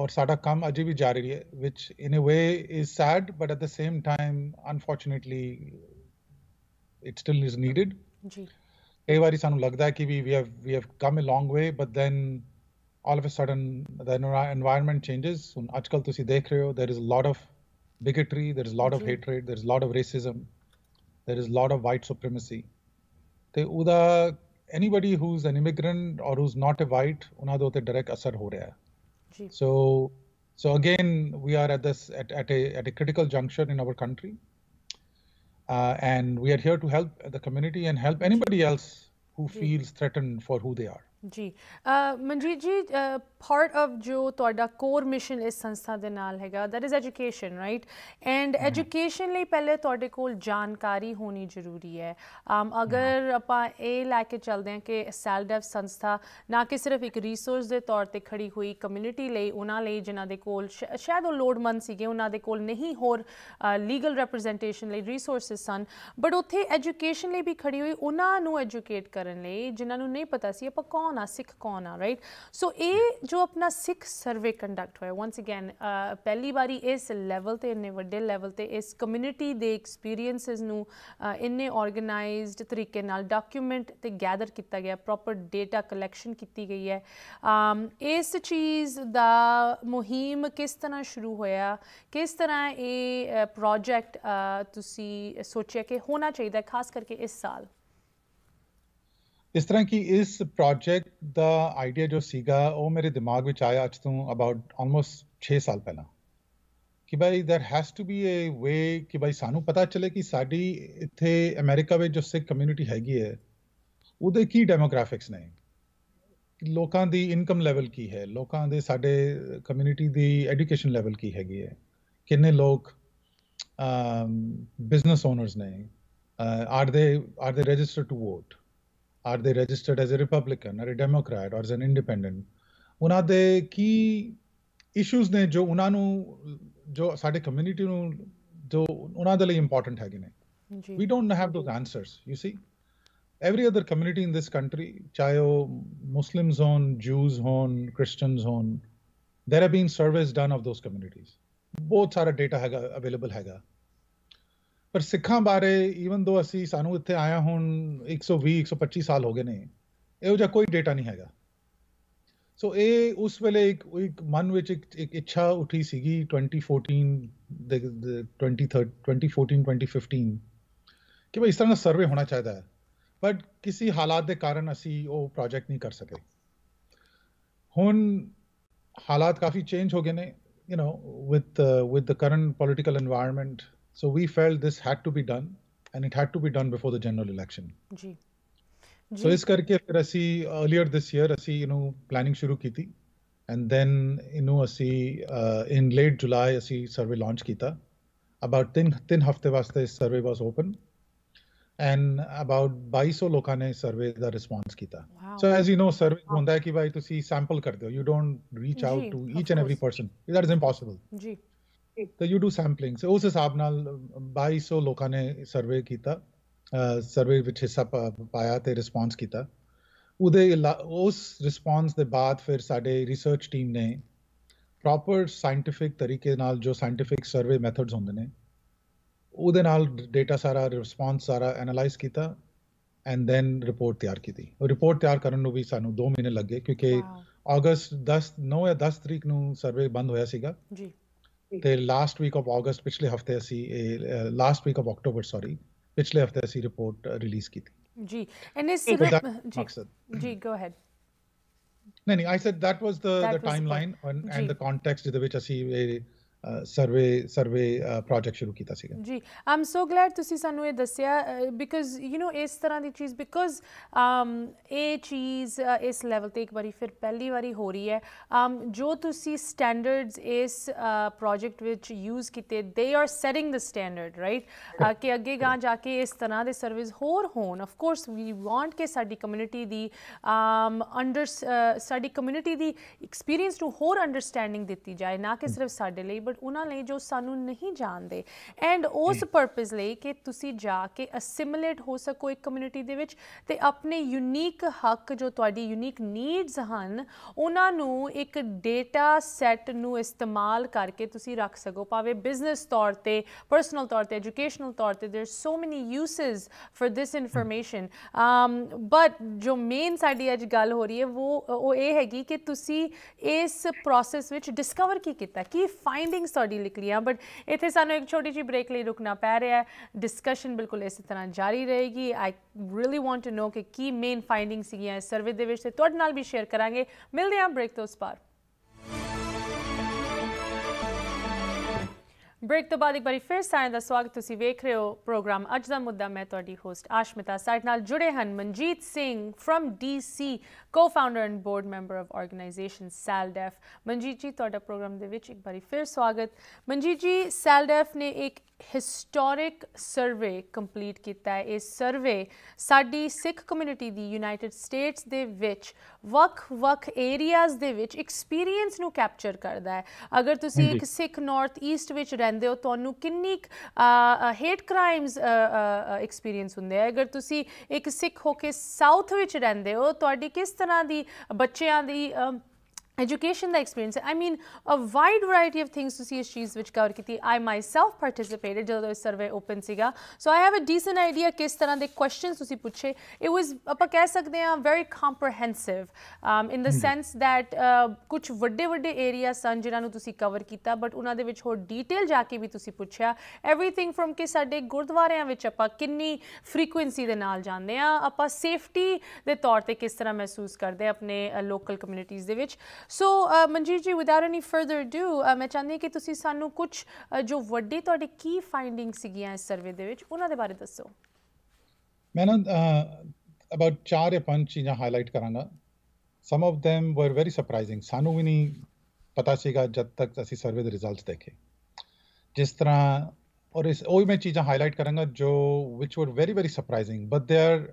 or ਸਾਡਾ ਕੰਮ ਅਜੇ ਵੀ ਜਾਰੀ ਹੈ which in a way is sad but at the same time unfortunately it still is needed ਜੀ ਕਈ ਵਾਰੀ ਸਾਨੂੰ ਲੱਗਦਾ ਹੈ ਕਿ we we have we have come a long way but then all of a sudden the environment changes ajkal tusi dekh rahe there is a lot of bigotry there is a lot of hatred there is a lot of racism there is a lot of white supremacy ਤੇ ਉਹਦਾ anybody who's an immigrant or who's not a white ਉਹਨਾਂ ਦੇ ਉਤੇ ਡਾਇਰੈਕਟ ਅਸਰ ਹੋ ਰਿਹਾ ਹੈ so so again we are at this at a at a critical juncture in our country uh, and we are here to help the community and help anybody else who feels threatened for who they are. जी ji, uh, ਪਾਰਟ ਆਫ ਜੋ ਤੁਹਾਡਾ ਕੋਰ ਮਿਸ਼ਨ ਇਸ ਸੰਸਥਾ ਦੇ ਨਾਲ ਹੈਗਾ that is education right and education ਲਈ ਪਹਿਲੇ ਤੁਹਾਡੇ ਕੋਲ ਜਾਣਕਾਰੀ ਹੋਣੀ ਜ਼ਰੂਰੀ ਹੈ um, ਅਗਰ mm-hmm. ਆਪਾਂ ਇਹ ਲੈ ਕੇ ਚੱਲਦੇ ਹਾਂ ਕਿ ਸੈਲਡੈਵ ਸੰਸਥਾ ਨਾ ਕਿ ਸਿਰਫ ਇੱਕ ਰਿਸੋਰਸ ਦੇ ਤੌਰ ਤੇ ਖੜੀ ਹੋਈ ਕਮਿਊਨਿਟੀ ਲਈ ਉਹਨਾਂ ਲਈ ਜਿਨ੍ਹਾਂ ਦੇ ਕੋਲ ਸ਼ਾਇਦ ਉਹ ਲੋੜਮੰਦ ਸੀਗੇ ਉਹਨਾਂ ਦੇ ਕੋਲ ਨਹੀਂ ਹੋਰ ਲੀਗਲ ਰਿਪਰੈਜ਼ੈਂਟੇਸ਼ਨ ਲਈ ਰਿਸੋਰਸਸ ਸਨ ਬਟ ਉੱਥੇ ਐਜੂਕੇਸ਼ਨ ਲਈ ਵੀ ਖੜੀ ਹੋਈ ਉਹਨਾਂ ਨੂੰ ਐਜੂਕੇਟ ਕਰਨ ਲਈ ਜਿਨ੍ਹਾਂ ਨੂੰ ਨਹੀਂ ਪਤਾ ਸੀ ਆਪਾਂ ਕੌਣ ਆ ਸਿੱਖ ਕੌਣ ਆ ਰਾਈਟ ਸੋ ਇਹ mm-hmm. ਜੋ ਜੋ ਆਪਣਾ ਸਿੱਖ ਸਰਵੇ ਕੰਡਕਟ ਹੋਇਆ ਵਾਂਸ ਅਗੇਨ ਪਹਿਲੀ ਵਾਰੀ ਇਸ ਲੈਵਲ ਤੇ ਇੰਨੇ ਵੱਡੇ ਲੈਵਲ ਤੇ ਇਸ ਕਮਿਊਨਿਟੀ ਦੇ ਐਕਸਪੀਰੀਐਂਸਸ ਨੂੰ ਇੰਨੇ ਆਰਗੇਨਾਈਜ਼ਡ ਤਰੀਕੇ ਨਾਲ ਡਾਕੂਮੈਂਟ ਤੇ ਗੈਦਰ ਕੀਤਾ ਗਿਆ ਪ੍ਰੋਪਰ ਡੇਟਾ ਕਲੈਕਸ਼ਨ ਕੀਤੀ ਗਈ ਹੈ ਇਸ ਚੀਜ਼ ਦਾ ਮੁਹਿੰਮ ਕਿਸ ਤਰ੍ਹਾਂ ਸ਼ੁਰੂ ਹੋਇਆ ਕਿਸ ਤਰ੍ਹਾਂ ਇਹ ਪ੍ਰੋਜੈਕਟ ਤੁਸੀਂ ਸੋਚਿਆ ਕਿ ਹੋਣਾ ਚਾਹੀਦਾ ਖਾਸ ਕਰਕੇ ਇਸ ਸਾਲ ਇਸ ਤਰ੍ਹਾਂ ਕਿ ਇਸ ਪ੍ਰੋਜੈਕਟ ਦਾ ਆਈਡੀਆ ਜੋ ਸੀਗਾ ਉਹ ਮੇਰੇ ਦਿਮਾਗ ਵਿੱਚ ਆਇਆ ਅੱਜ ਤੋਂ ਅਬਾਊਟ ਆਲਮੋਸਟ 6 ਸਾਲ ਪਹਿਲਾਂ ਕਿ ਭਾਈ there has to be a way ਕਿ ਭਾਈ ਸਾਨੂੰ ਪਤਾ ਚੱਲੇ ਕਿ ਸਾਡੀ ਇੱਥੇ ਅਮਰੀਕਾ ਵਿੱਚ ਜੋ ਸਿੱਖ ਕਮਿਊਨਿਟੀ ਹੈਗੀ ਹੈ ਉਹਦੇ ਕੀ ਡੈਮੋਗ੍ਰਾਫਿਕਸ ਨੇ ਲੋਕਾਂ ਦੀ ਇਨਕਮ ਲੈਵਲ ਕੀ ਹੈ ਲੋਕਾਂ ਦੇ ਸਾਡੇ ਕਮਿਊਨਿਟੀ ਦੀ ਐਜੂਕੇਸ਼ਨ ਲੈਵਲ ਕੀ ਹੈਗੀ ਹੈ ਕਿੰਨੇ ਲੋਕ ਅਮ ਬਿਜ਼ਨਸ ਓਨਰਸ ਨੇ are they are they registered to vote are they registered as a Republican or a Democrat or as an independent ਉਹਨਾਂ ਦੇ ਕੀ ਇਸ਼ੂਜ਼ ਨੇ ਜੋ ਉਹਨਾਂ ਨੂੰ ਜੋ ਸਾਡੇ ਕਮਿਊਨਿਟੀ ਨੂੰ ਜੋ ਉਹਨਾਂ ਦੇ ਲਈ ਇੰਪੋਰਟੈਂਟ ਹੈਗੇ ਨੇ ਜੀ we don't have those answers you see every other community in this country ਚਾਹੇ ਉਹ ਮੁਸਲਿਮਸ ਹੋਣ ਜੂਸ ਹੋਣ ਕ੍ਰਿਸਚੀਅਨਸ ਹੋਣ there have been surveys done of those communities ਬਹੁਤ ਸਾਰਾ ਡੇਟਾ ਹੈਗਾ ਅਵੇਲੇਬਲ ਹੈਗਾ ਪਰ ਸਿੱਖਾਂ ਬਾਰੇ ਈਵਨ ਦੋ ਅਸੀਂ ਸਾਨੂੰ ਇੱਥੇ ਆਇਆ ਹੁਣ 120 125 ਸਾਲ ਹੋ ਗਏ ਨੇ ਇਹੋ ਜਿਹਾ ਕੋਈ ਡਾਟਾ ਨਹੀਂ ਹੈਗਾ ਸੋ ਇਹ ਉਸ ਵੇਲੇ ਇੱਕ ਇੱਕ ਮਨ ਵਿੱਚ ਇੱਕ ਇੱਕ ਇੱਛਾ ਉੱਠੀ ਸੀਗੀ 2014 ਦੇ 23 2014 2015 ਕਿ ਬਈ ਇਸ ਤਰ੍ਹਾਂ ਦਾ ਸਰਵੇ ਹੋਣਾ ਚਾਹੀਦਾ ਹੈ ਬਟ ਕਿਸੇ ਹਾਲਾਤ ਦੇ ਕਾਰਨ ਅਸੀਂ ਉਹ ਪ੍ਰੋਜੈਕਟ ਨਹੀਂ ਕਰ ਸਕੇ ਹੁਣ ਹਾਲਾਤ ਕਾਫੀ ਚੇਂਜ ਹੋ ਗਏ ਨੇ you know with with the current political environment So we felt this had to be done and it had to be done before the general election. ਜੀ ਸੋ ਇਸ ਕਰਕੇ ਫਿਰ ਅਸੀਂ ਅਰਲੀਅਰ ਥਿਸ ਈਅਰ ਅਸੀਂ ਯੂ نو ਪਲੈਨਿੰਗ ਸ਼ੁਰੂ ਕੀਤੀ ਐਂਡ ਦੈਨ ਯੂ نو ਅਸੀਂ ਇਨ ਲੇਟ ਜੁਲਾਈ ਅਸੀਂ ਸਰਵੇ ਲਾਂਚ ਕੀਤਾ ਅਬਾਊਟ 3 3 ਹਫਤੇ ਵਾਸਤੇ ਇਸ survey was open and about 2200 ਲੋਕਾਂ ਨੇ ਸਰਵੇ ਦਾ ਰਿਸਪੌਂਸ ਕੀਤਾ so as you know survey ਹੁੰਦਾ ਹੈ ਕਿ ਭਾਈ ਤੁਸੀਂ ਸੈਂਪਲ ਕਰਦੇ ਹੋ you don't reach out to each and every person that is impossible ਜੀ ਤਾਂ ਯੂ ਡੂ ਸੈਂਪਲਿੰਗ ਸੋ ਉਸ ਹਿਸਾਬ ਨਾਲ 2200 ਲੋਕਾਂ ਨੇ ਸਰਵੇ ਕੀਤਾ ਸਰਵੇ ਵਿੱਚ ਹਿੱਸਾ ਪਾਇਆ ਤੇ ਰਿਸਪੌਂਸ ਕੀਤਾ ਉਦੇ ਉਸ ਰਿਸਪੌਂਸ ਦੇ ਬਾਅਦ ਫਿਰ ਸਾਡੇ ਰਿਸਰਚ ਟੀਮ ਨੇ ਪ੍ਰੋਪਰ ਸਾਇੰਟਿਫਿਕ ਤਰੀਕੇ ਨਾਲ ਜੋ ਸਾਇੰਟਿਫਿਕ ਸਰਵੇ ਮੈਥਡਸ ਹੁੰਦੇ ਨੇ ਉਹਦੇ ਨਾਲ ਡਾਟਾ ਸਾਰਾ ਰਿਸਪੌਂਸ ਸਾਰਾ ਐਨਾਲਾਈਜ਼ ਕੀਤਾ ਐਂਡ ਦੈਨ ਰਿਪੋਰਟ ਤਿਆਰ ਕੀਤੀ ਉਹ ਰਿਪੋਰਟ ਤਿਆਰ ਕਰਨ ਨੂੰ ਵੀ ਸਾਨੂੰ 2 ਮਹੀਨੇ ਲੱਗੇ ਕਿਉਂਕਿ ਅਗਸਤ 10 9 ਜਾਂ 10 ਤਰੀਕ ਨੂੰ ਸਰਵੇ ਬੰਦ ਹੋਇਆ ਸੀਗਾ ਜੀ the last week of August पिछले हफ्ते ऐसी last week of October sorry पिछले हफ्ते ऐसी report eh, release की थी जी and is so that मकसद जी go ahead नहीं नहीं I said that was the the timeline and, and the context the विच ऐसी ਸਰਵੇ ਸਰਵੇ ਪ੍ਰੋਜੈਕਟ ਸ਼ੁਰੂ ਕੀਤਾ ਸੀਗਾ ਜੀ ਆਮ ਸੋ ਗਲੈਡ ਤੁਸੀਂ ਸਾਨੂੰ ਇਹ ਦੱਸਿਆ ਬਿਕਾਜ਼ ਯੂ نو ਇਸ ਤਰ੍ਹਾਂ ਦੀ ਚੀਜ਼ ਬਿਕਾਜ਼ ਆਮ ਇਹ ਚੀਜ਼ ਇਸ ਲੈਵਲ ਤੇ ਇੱਕ ਵਾਰੀ ਫਿਰ ਪਹਿਲੀ ਵਾਰੀ ਹੋ ਰਹੀ ਹੈ ਆਮ ਜੋ ਤੁਸੀਂ ਸਟੈਂਡਰਡਸ ਇਸ ਪ੍ਰੋਜੈਕਟ ਵਿੱਚ ਯੂਜ਼ ਕੀਤੇ they are setting the standard right ਕਿ ਅੱਗੇ ਗਾਂ ਜਾ ਕੇ ਇਸ ਤਰ੍ਹਾਂ ਦੇ ਸਰਵਿਸ ਹੋਰ ਹੋਣ ਆਫ ਕੋਰਸ ਵੀ ਵਾਂਟ ਕਿ ਸਾਡੀ ਕਮਿਊਨਿਟੀ ਦੀ ਆਮ ਅੰਡਰ ਸਾਡੀ ਕਮਿਊਨਿਟੀ ਦੀ ਐਕਸਪੀਰੀਅੰਸ ਨੂੰ ਹੋਰ ਅੰਡਰਸਟੈਂਡਿੰਗ ਦਿੱਤੀ ਜਾਏ ਨਾ ਕਿ ਸਿਰਫ ਸਾਡੇ ਲਈ ਬਟ ਬਟ ਉਹਨਾਂ ਲਈ ਜੋ ਸਾਨੂੰ ਨਹੀਂ ਜਾਣਦੇ ਐਂਡ ਉਸ ਪਰਪਸ ਲਈ ਕਿ ਤੁਸੀਂ ਜਾ ਕੇ ਅਸਿਮਿਲੇਟ ਹੋ ਸਕੋ ਇੱਕ ਕਮਿਊਨਿਟੀ ਦੇ ਵਿੱਚ ਤੇ ਆਪਣੇ ਯੂਨੀਕ ਹੱਕ ਜੋ ਤੁਹਾਡੀ ਯੂਨੀਕ ਨੀਡਸ ਹਨ ਉਹਨਾਂ ਨੂੰ ਇੱਕ ਡੇਟਾ ਸੈੱਟ ਨੂੰ ਇਸਤੇਮਾਲ ਕਰਕੇ ਤੁਸੀਂ ਰੱਖ ਸਕੋ ਭਾਵੇਂ ਬਿਜ਼ਨਸ ਤੌਰ ਤੇ ਪਰਸਨਲ ਤੌਰ ਤੇ ਐਜੂਕੇਸ਼ਨਲ ਤੌਰ ਤੇ there so many uses for this information um but ਜੋ ਮੇਨ ਸਾਡੀ ਅੱਜ ਗੱਲ ਹੋ ਰਹੀ ਹੈ ਉਹ ਉਹ ਇਹ ਹੈਗੀ ਕਿ ਤੁਸੀਂ ਇਸ ਪ੍ਰੋਸੈਸ ਵਿੱਚ ਡਿਸਕਵਰ ਕੀ ਕੀਤਾ ਕੀ ਫਾਈਂਡਿੰਗ ਫੀਲਿੰਗਸ ਤੁਹਾਡੀ ਨਿਕਲੀਆਂ ਬਟ ਇੱਥੇ ਸਾਨੂੰ ਇੱਕ ਛੋਟੀ ਜਿਹੀ ਬ੍ਰੇਕ ਲਈ ਰੁਕਣਾ ਪੈ ਰਿਹਾ ਹੈ ਡਿਸਕਸ਼ਨ ਬਿਲਕੁਲ ਇਸੇ ਤਰ੍ਹਾਂ ਜਾਰੀ ਰਹੇਗੀ I really want to know ਕਿ ਕੀ ਮੇਨ ਫਾਈਂਡਿੰਗਸ ਸੀਗੀਆਂ ਇਸ ਸਰਵੇ ਦੇ ਵਿੱਚ ਤੇ ਤੁਹਾਡੇ ਨਾਲ ਵੀ ਸ਼ੇਅਰ ਕਰਾਂਗੇ ਮਿਲਦੇ ਹਾਂ ਬ੍ਰੇਕ ਤੋਂ ਉਸ ਪਾਰ ਬ੍ਰੇਕ ਤੋਂ ਬਾਅਦ ਇੱਕ ਵਾਰੀ ਫਿਰ ਸਾਰਿਆਂ ਦਾ ਸਵਾਗਤ ਤੁਸੀਂ ਵੇਖ ਰਹੇ ਹੋ ਪ੍ਰੋਗਰਾਮ ਅੱਜ ਦਾ ਮੁੱਦਾ ਮੈਂ ਤੁਹਾਡੀ ਹੋਸਟ ਆਸ਼ਮਿਤਾ ਸਾਡ ਨਾਲ ਜੁੜੇ ਹਨ Manjit Singh from DC co-founder and board member of organisation SALDEF Manjit ji ਤੁਹਾਡਾ ਪ੍ਰੋਗਰਾਮ ਦੇ ਵਿੱਚ ਇੱਕ ਵਾਰੀ ਫਿਰ ਸਵਾਗਤ ਮਨਜੀਤ ਜੀ ਸੈਲਡੈਫ ਨੇ ਇੱਕ ਹਿਸਟੋਰਿਕ ਸਰਵੇ ਕੰਪਲੀਟ ਕੀਤਾ ਹੈ ਇਹ ਸਰਵੇ ਸਾਡੀ ਸਿੱਖ ਕਮਿਊਨਿਟੀ ਦੀ ਯੂਨਾਈਟਿਡ ਸਟੇਟਸ ਦੇ ਵਿੱਚ ਵਕ ਵਕ ਏਰੀਆਜ਼ ਦੇ ਵਿੱਚ ਐਕਸਪੀਰੀਅੰਸ ਨੂੰ ਕੈਪਚਰ ਕਰਦਾ ਹੈ ਅਗਰ ਤੁਸੀਂ ਇੱਕ ਸਿੱਖ ਨਾਰਥ ਈਸਟ ਵਿੱਚ ਰਹਿੰਦੇ ਹੋ ਤੁਹਾਨੂੰ ਕਿੰਨੀ ਹੇਟ ਕ੍ਰਾਈਮਸ ਐਕਸਪੀਰੀਅੰਸ ਹੁੰਦੇ ਆ ਅਗਰ ਤੁਸੀਂ ਇੱਕ ਸਿੱਖ ਹੋ ਕੇ ਸਾਊਥ ਵਿੱਚ ਰਹਿੰਦੇ ਹੋ ਤੁਹਾਡੀ ਕਿਸ ਤਰ੍ਹਾਂ ਦੀ ਬੱਚਿਆਂ ਦੀ education the experience i mean a wide variety of things ਤੁਸੀਂ ਇਸ ਚੀਜ਼ ਵਿੱਚ ਕਵਰ ਕੀਤੀ i myself participated ਜਦੋਂ ਇਸ ਸਰਵੇ ਓਪਨ ਸੀਗਾ so i have a decent idea ਕਿਸ ਤਰ੍ਹਾਂ ਦੇ questions ਤੁਸੀਂ ਪੁੱਛੇ it was ਆਪਾਂ ਕਹਿ ਸਕਦੇ ਹਾਂ very comprehensive um in the sense that uh, ਕੁਝ ਵੱਡੇ ਵੱਡੇ ਏਰੀਆ ਸਨ ਜਿਨ੍ਹਾਂ ਨੂੰ ਤੁਸੀਂ ਕਵਰ ਕੀਤਾ ਬਟ ਉਹਨਾਂ ਦੇ ਵਿੱਚ ਹੋਰ ਡੀਟੇਲ ਜਾ ਕੇ ਵੀ ਤੁਸੀਂ ਪੁੱਛਿਆ everything from ਕਿ ਸਾਡੇ ਗੁਰਦੁਆਰਿਆਂ ਵਿੱਚ ਆਪਾਂ ਕਿੰਨੀ ਫ੍ਰੀਕੁਐਂਸੀ ਦੇ ਨਾਲ ਜਾਂਦੇ ਆ ਆਪਾਂ ਸੇਫਟੀ ਦੇ ਤੌਰ ਤੇ ਕਿਸ ਤਰ੍ਹਾਂ ਮਹਿਸੂਸ ਕਰਦੇ ਆ ਆਪਣੇ ਲੋਕਲ ਕਮਿਊਨਿਟੀਜ਼ ਦੇ ਵਿੱਚ ਸੋ ਮਨਜੀਤ ਜੀ ਵਿਦਆਊਟ ਐਨੀ ਫਰਦਰ ਡੂ ਮੈਂ ਚਾਹੁੰਦੀ ਕਿ ਤੁਸੀਂ ਸਾਨੂੰ ਕੁਝ ਜੋ ਵੱਡੇ ਤੁਹਾਡੇ ਕੀ ਫਾਈਂਡਿੰਗ ਸੀਗੀਆਂ ਇਸ ਸਰਵੇ ਦੇ ਵਿੱਚ ਉਹਨਾਂ ਦੇ ਬਾਰੇ ਦੱਸੋ ਮੈਂ ਨਾ ਅਬਾਊਟ 4 ਜਾਂ 5 ਚੀਜ਼ਾਂ ਹਾਈਲਾਈਟ ਕਰਾਂਗਾ some of them were very surprising ਸਾਨੂੰ ਵੀ ਨਹੀਂ ਪਤਾ ਸੀਗਾ ਜਦ ਤੱਕ ਅਸੀਂ ਸਰਵੇ ਦੇ ਰਿਜ਼ਲਟਸ ਦੇਖੇ ਜਿਸ ਤਰ੍ਹਾਂ ਔਰ ਇਸ ਉਹ ਮੈਂ ਚੀਜ਼ਾਂ ਹਾਈਲਾਈਟ ਕਰਾਂਗਾ ਜੋ which were very very surprising but they are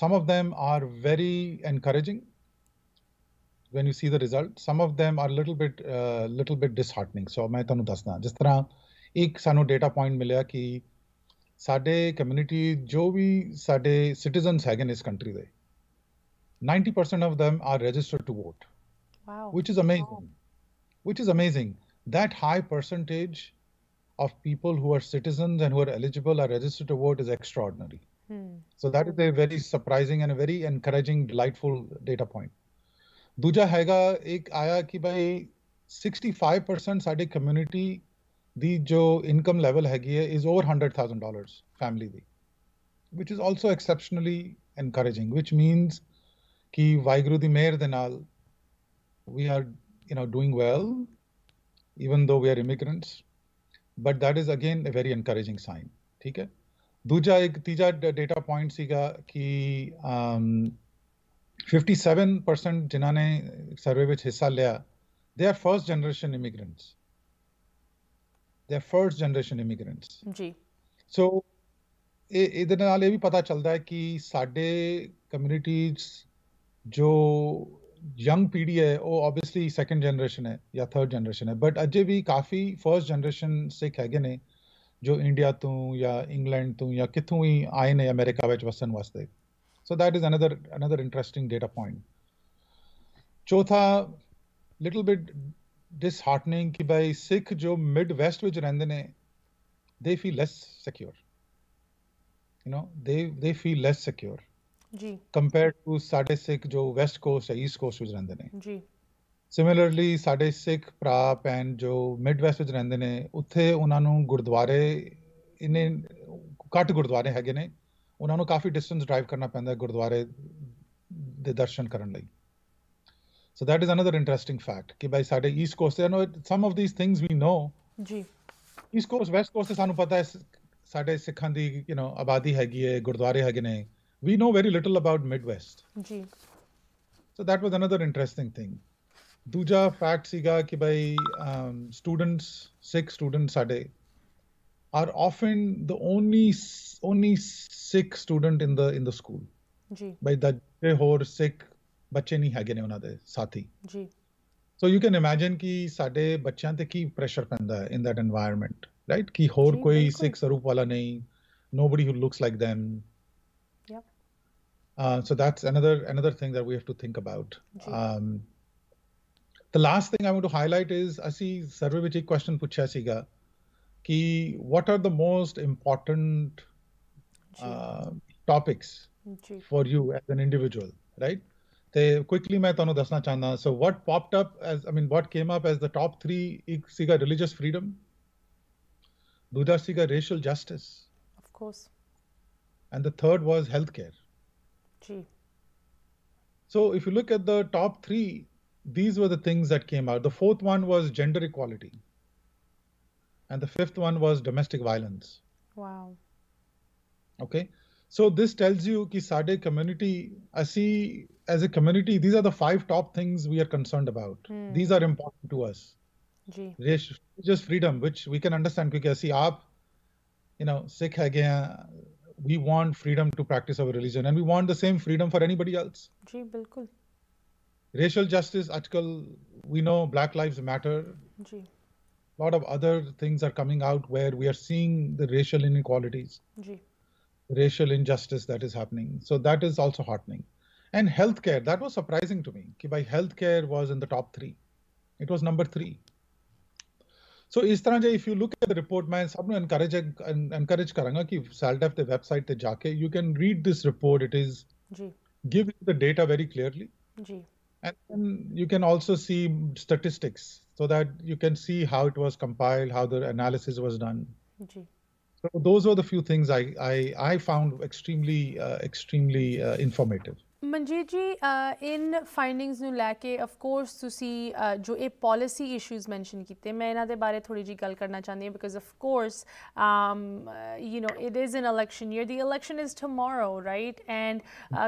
some of them are very encouraging when you see the result some of them are little bit uh, little bit disheartening so ਮੈਂ ਤੁਹਾਨੂੰ ਦੱਸਦਾ ਜਿਸ ਤਰ੍ਹਾਂ ਇੱਕ ਸਾਨੂੰ ਡੇਟਾ ਪੁਆਇੰਟ ਮਿਲਿਆ ਕਿ sade ਕਮਿਊਨਿਟੀ ਜੋ ਵੀ ਸਾਡੇ 90% of them are registered to vote wow which is amazing wow. which is amazing that high percentage of people who are citizens and who are eligible are registered to vote is extraordinary hmm. so that is a very surprising and a very encouraging delightful data point ਦੂਜਾ ਹੈਗਾ ਇੱਕ ਆਇਆ ਕਿ ਭਾਈ 65% ਸਾਡੇ ਕਮਿਊਨਿਟੀ ਦੀ ਜੋ ਇਨਕਮ ਲੈਵਲ ਹੈਗੀ ਹੈ ਇਜ਼ ਓਵਰ 100000 ਡਾਲਰਸ ਫੈਮਿਲੀ ਦੀ which is also exceptionally encouraging which means ਕਿ ਵਾਹਿਗੁਰੂ ਦੀ ਮਿਹਰ ਦੇ ਨਾਲ we are you know doing well even though we are immigrants but that is again a very encouraging sign ਠੀਕ ਹੈ ਦੂਜਾ ਇੱਕ ਤੀਜਾ ਡੇਟਾ ਪੁਆਇੰਟ ਸੀਗਾ ਕਿ 57% ਜਿਨ੍ਹਾਂ ਨੇ ਸਰਵੇ ਵਿੱਚ ਹਿੱਸਾ ਲਿਆ they are first generation immigrants they are first generation immigrants ਜੀ ਸੋ ਇਹ ਇਹਦੇ ਨਾਲ ਇਹ ਵੀ ਪਤਾ ਚੱਲਦਾ ਹੈ ਕਿ ਸਾਡੇ ਕਮਿਊਨਿਟੀਜ਼ ਜੋ ਯੰਗ ਪੀੜ੍ਹੀ ਹੈ ਉਹ ਆਬਵੀਅਸਲੀ ਸੈਕੰਡ ਜਨਰੇਸ਼ਨ ਹੈ ਜਾਂ ਥਰਡ ਜਨਰੇਸ਼ਨ ਹੈ ਬਟ ਅਜੇ ਵੀ ਕਾਫੀ ਫਰਸਟ ਜਨਰੇਸ਼ਨ ਸਿੱਖ ਹੈਗੇ ਨੇ ਜੋ ਇੰਡੀਆ ਤੋਂ ਜਾਂ ਇੰਗਲੈਂਡ ਤੋਂ ਜਾਂ ਕਿੱਥੋਂ ਹੀ ਆਏ ਨੇ ਅਮਰੀਕਾ ਵਿੱਚ ਵਸਣ ਵਾਸਤੇ So that is another another interesting data point. ਚੌਥਾ ਲਿਟਲ ਬਿਟ ਡਿਸਹਾਰਟਨਿੰਗ ਕਿ ਭਾਈ ਸਿੱਖ ਜੋ ਮਿਡ ਵੈਸਟ ਵਿੱਚ ਰਹਿੰਦੇ ਨੇ they feel less secure you know they they feel less secure ਜੀ ਕੰਪੇਅਰਡ ਟੂ ਸਾਡੇ ਸਿੱਖ ਜੋ ਵੈਸਟ ਕੋਸਟ ਹੈ ਈਸਟ ਕੋਸਟ ਵਿੱਚ ਰਹਿੰਦੇ ਨੇ ਜੀ ਸਿਮਿਲਰਲੀ ਸਾਡੇ ਸਿੱਖ ਭਰਾ ਭੈਣ ਜੋ ਮਿਡ ਵੈਸਟ ਵਿੱਚ ਰਹਿੰਦੇ ਨੇ ਉੱਥੇ ਉਹਨਾਂ ਨੂੰ ਗੁਰਦੁਆਰੇ ਇਨੇ ਘੱਟ ਗੁਰਦੁਆਰੇ ਹੈਗੇ ਨੇ ਉਹਨਾਂ ਨੂੰ ਕਾਫੀ ਡਿਸਟੈਂਸ ਡਰਾਈਵ ਕਰਨਾ ਪੈਂਦਾ ਹੈ ਗੁਰਦੁਆਰੇ ਦੇ ਦਰਸ਼ਨ ਕਰਨ ਲਈ so that is another interesting fact ਕਿ ਭਾਈ ਸਾਡੇ ਈਸਟ ਕੋਸਟ ਦੇ know some of these things we know ਜੀ ਈਸਟ ਕੋਸਟ ਵੈਸਟ ਕੋਸਟ ਸਾਨੂੰ ਪਤਾ ਹੈ ਸਾਡੇ ਸਿੱਖਾਂ ਦੀ ਯੂ نو ਆਬਾਦੀ ਹੈਗੀ ਹੈ ਗੁਰਦੁਆਰੇ ਹੈਗੇ ਨੇ we know very little about Midwest ਜੀ so that was another interesting thing ਦੂਜਾ ਫੈਕਟ ਸੀਗਾ ਕਿ ਭਾਈ ਸਟੂਡੈਂਟਸ ਸਿੱਖ ਸਟੂਡੈਂਟ ਸਾਡੇ are often the only only sick student in the in the school by the or sick so you can imagine ki sade bachyan te ki pressure in that environment right ki hor Gee, koi sikh sarup wala nobody who looks like them uh, so that's another another thing that we have to think about um, the last thing i want to highlight is I see. vich question puchya कि what are the most important topics for you as an individual right ਤੇ ਕੁਇਕਲੀ ਮੈਂ ਤੁਹਾਨੂੰ ਦੱਸਣਾ ਚਾਹੁੰਦਾ so what popped up as I mean what came up as the top 3 ਇੱਕ ਸੀਗਾ ਰਿਲੀਜੀਅਸ ਫਰੀडम ਦੂਜਾ ਸੀਗਾ racial justice of course and the third was health care ਜੀ so if you look at the top 3 these were the things that came out the fourth one was gender equality and the fifth one was domestic violence. Wow. Okay. So this tells you ki sade community, see as a community, these are the five top things we are concerned about. Hmm. These are important to us. Ji. Religious freedom, which we can understand because see, aap, you know, Sikh hai gaya, we want freedom to practice our religion and we want the same freedom for anybody else. Ji, bilkul. Racial justice, article, we know Black Lives Matter. Ji lot of other things are coming out where we are seeing the racial inequalities, racial injustice that is happening. So that is also heartening. And healthcare, that was surprising to me. Kibai healthcare was in the top three. It was number three. So is Taranja, if you look at the report, man, some encourage encourage Karanga ki Saldev the website the jake, you can read this report. It is Gee. give the data very clearly. And you can also see statistics so that you can see how it was compiled, how the analysis was done. So those were the few things I, I, I found extremely, uh, extremely uh, informative. Manjit ji in findings ਨੂੰ ਲੈ ਕੇ ਆਫ ਕੋਰਸ ਤੁਸੀਂ ਜੋ ਇਹ ਪਾਲਿਸੀ ਇਸ਼ੂਜ਼ ਮੈਂਸ਼ਨ ਕੀਤੇ ਮੈਂ ਇਹਨਾਂ ਦੇ ਬਾਰੇ ਥੋੜੀ ਜੀ ਗੱਲ ਕਰਨਾ ਚਾਹੁੰਦੀ ਹਾਂ because of course um you know it is in election year the election is tomorrow right and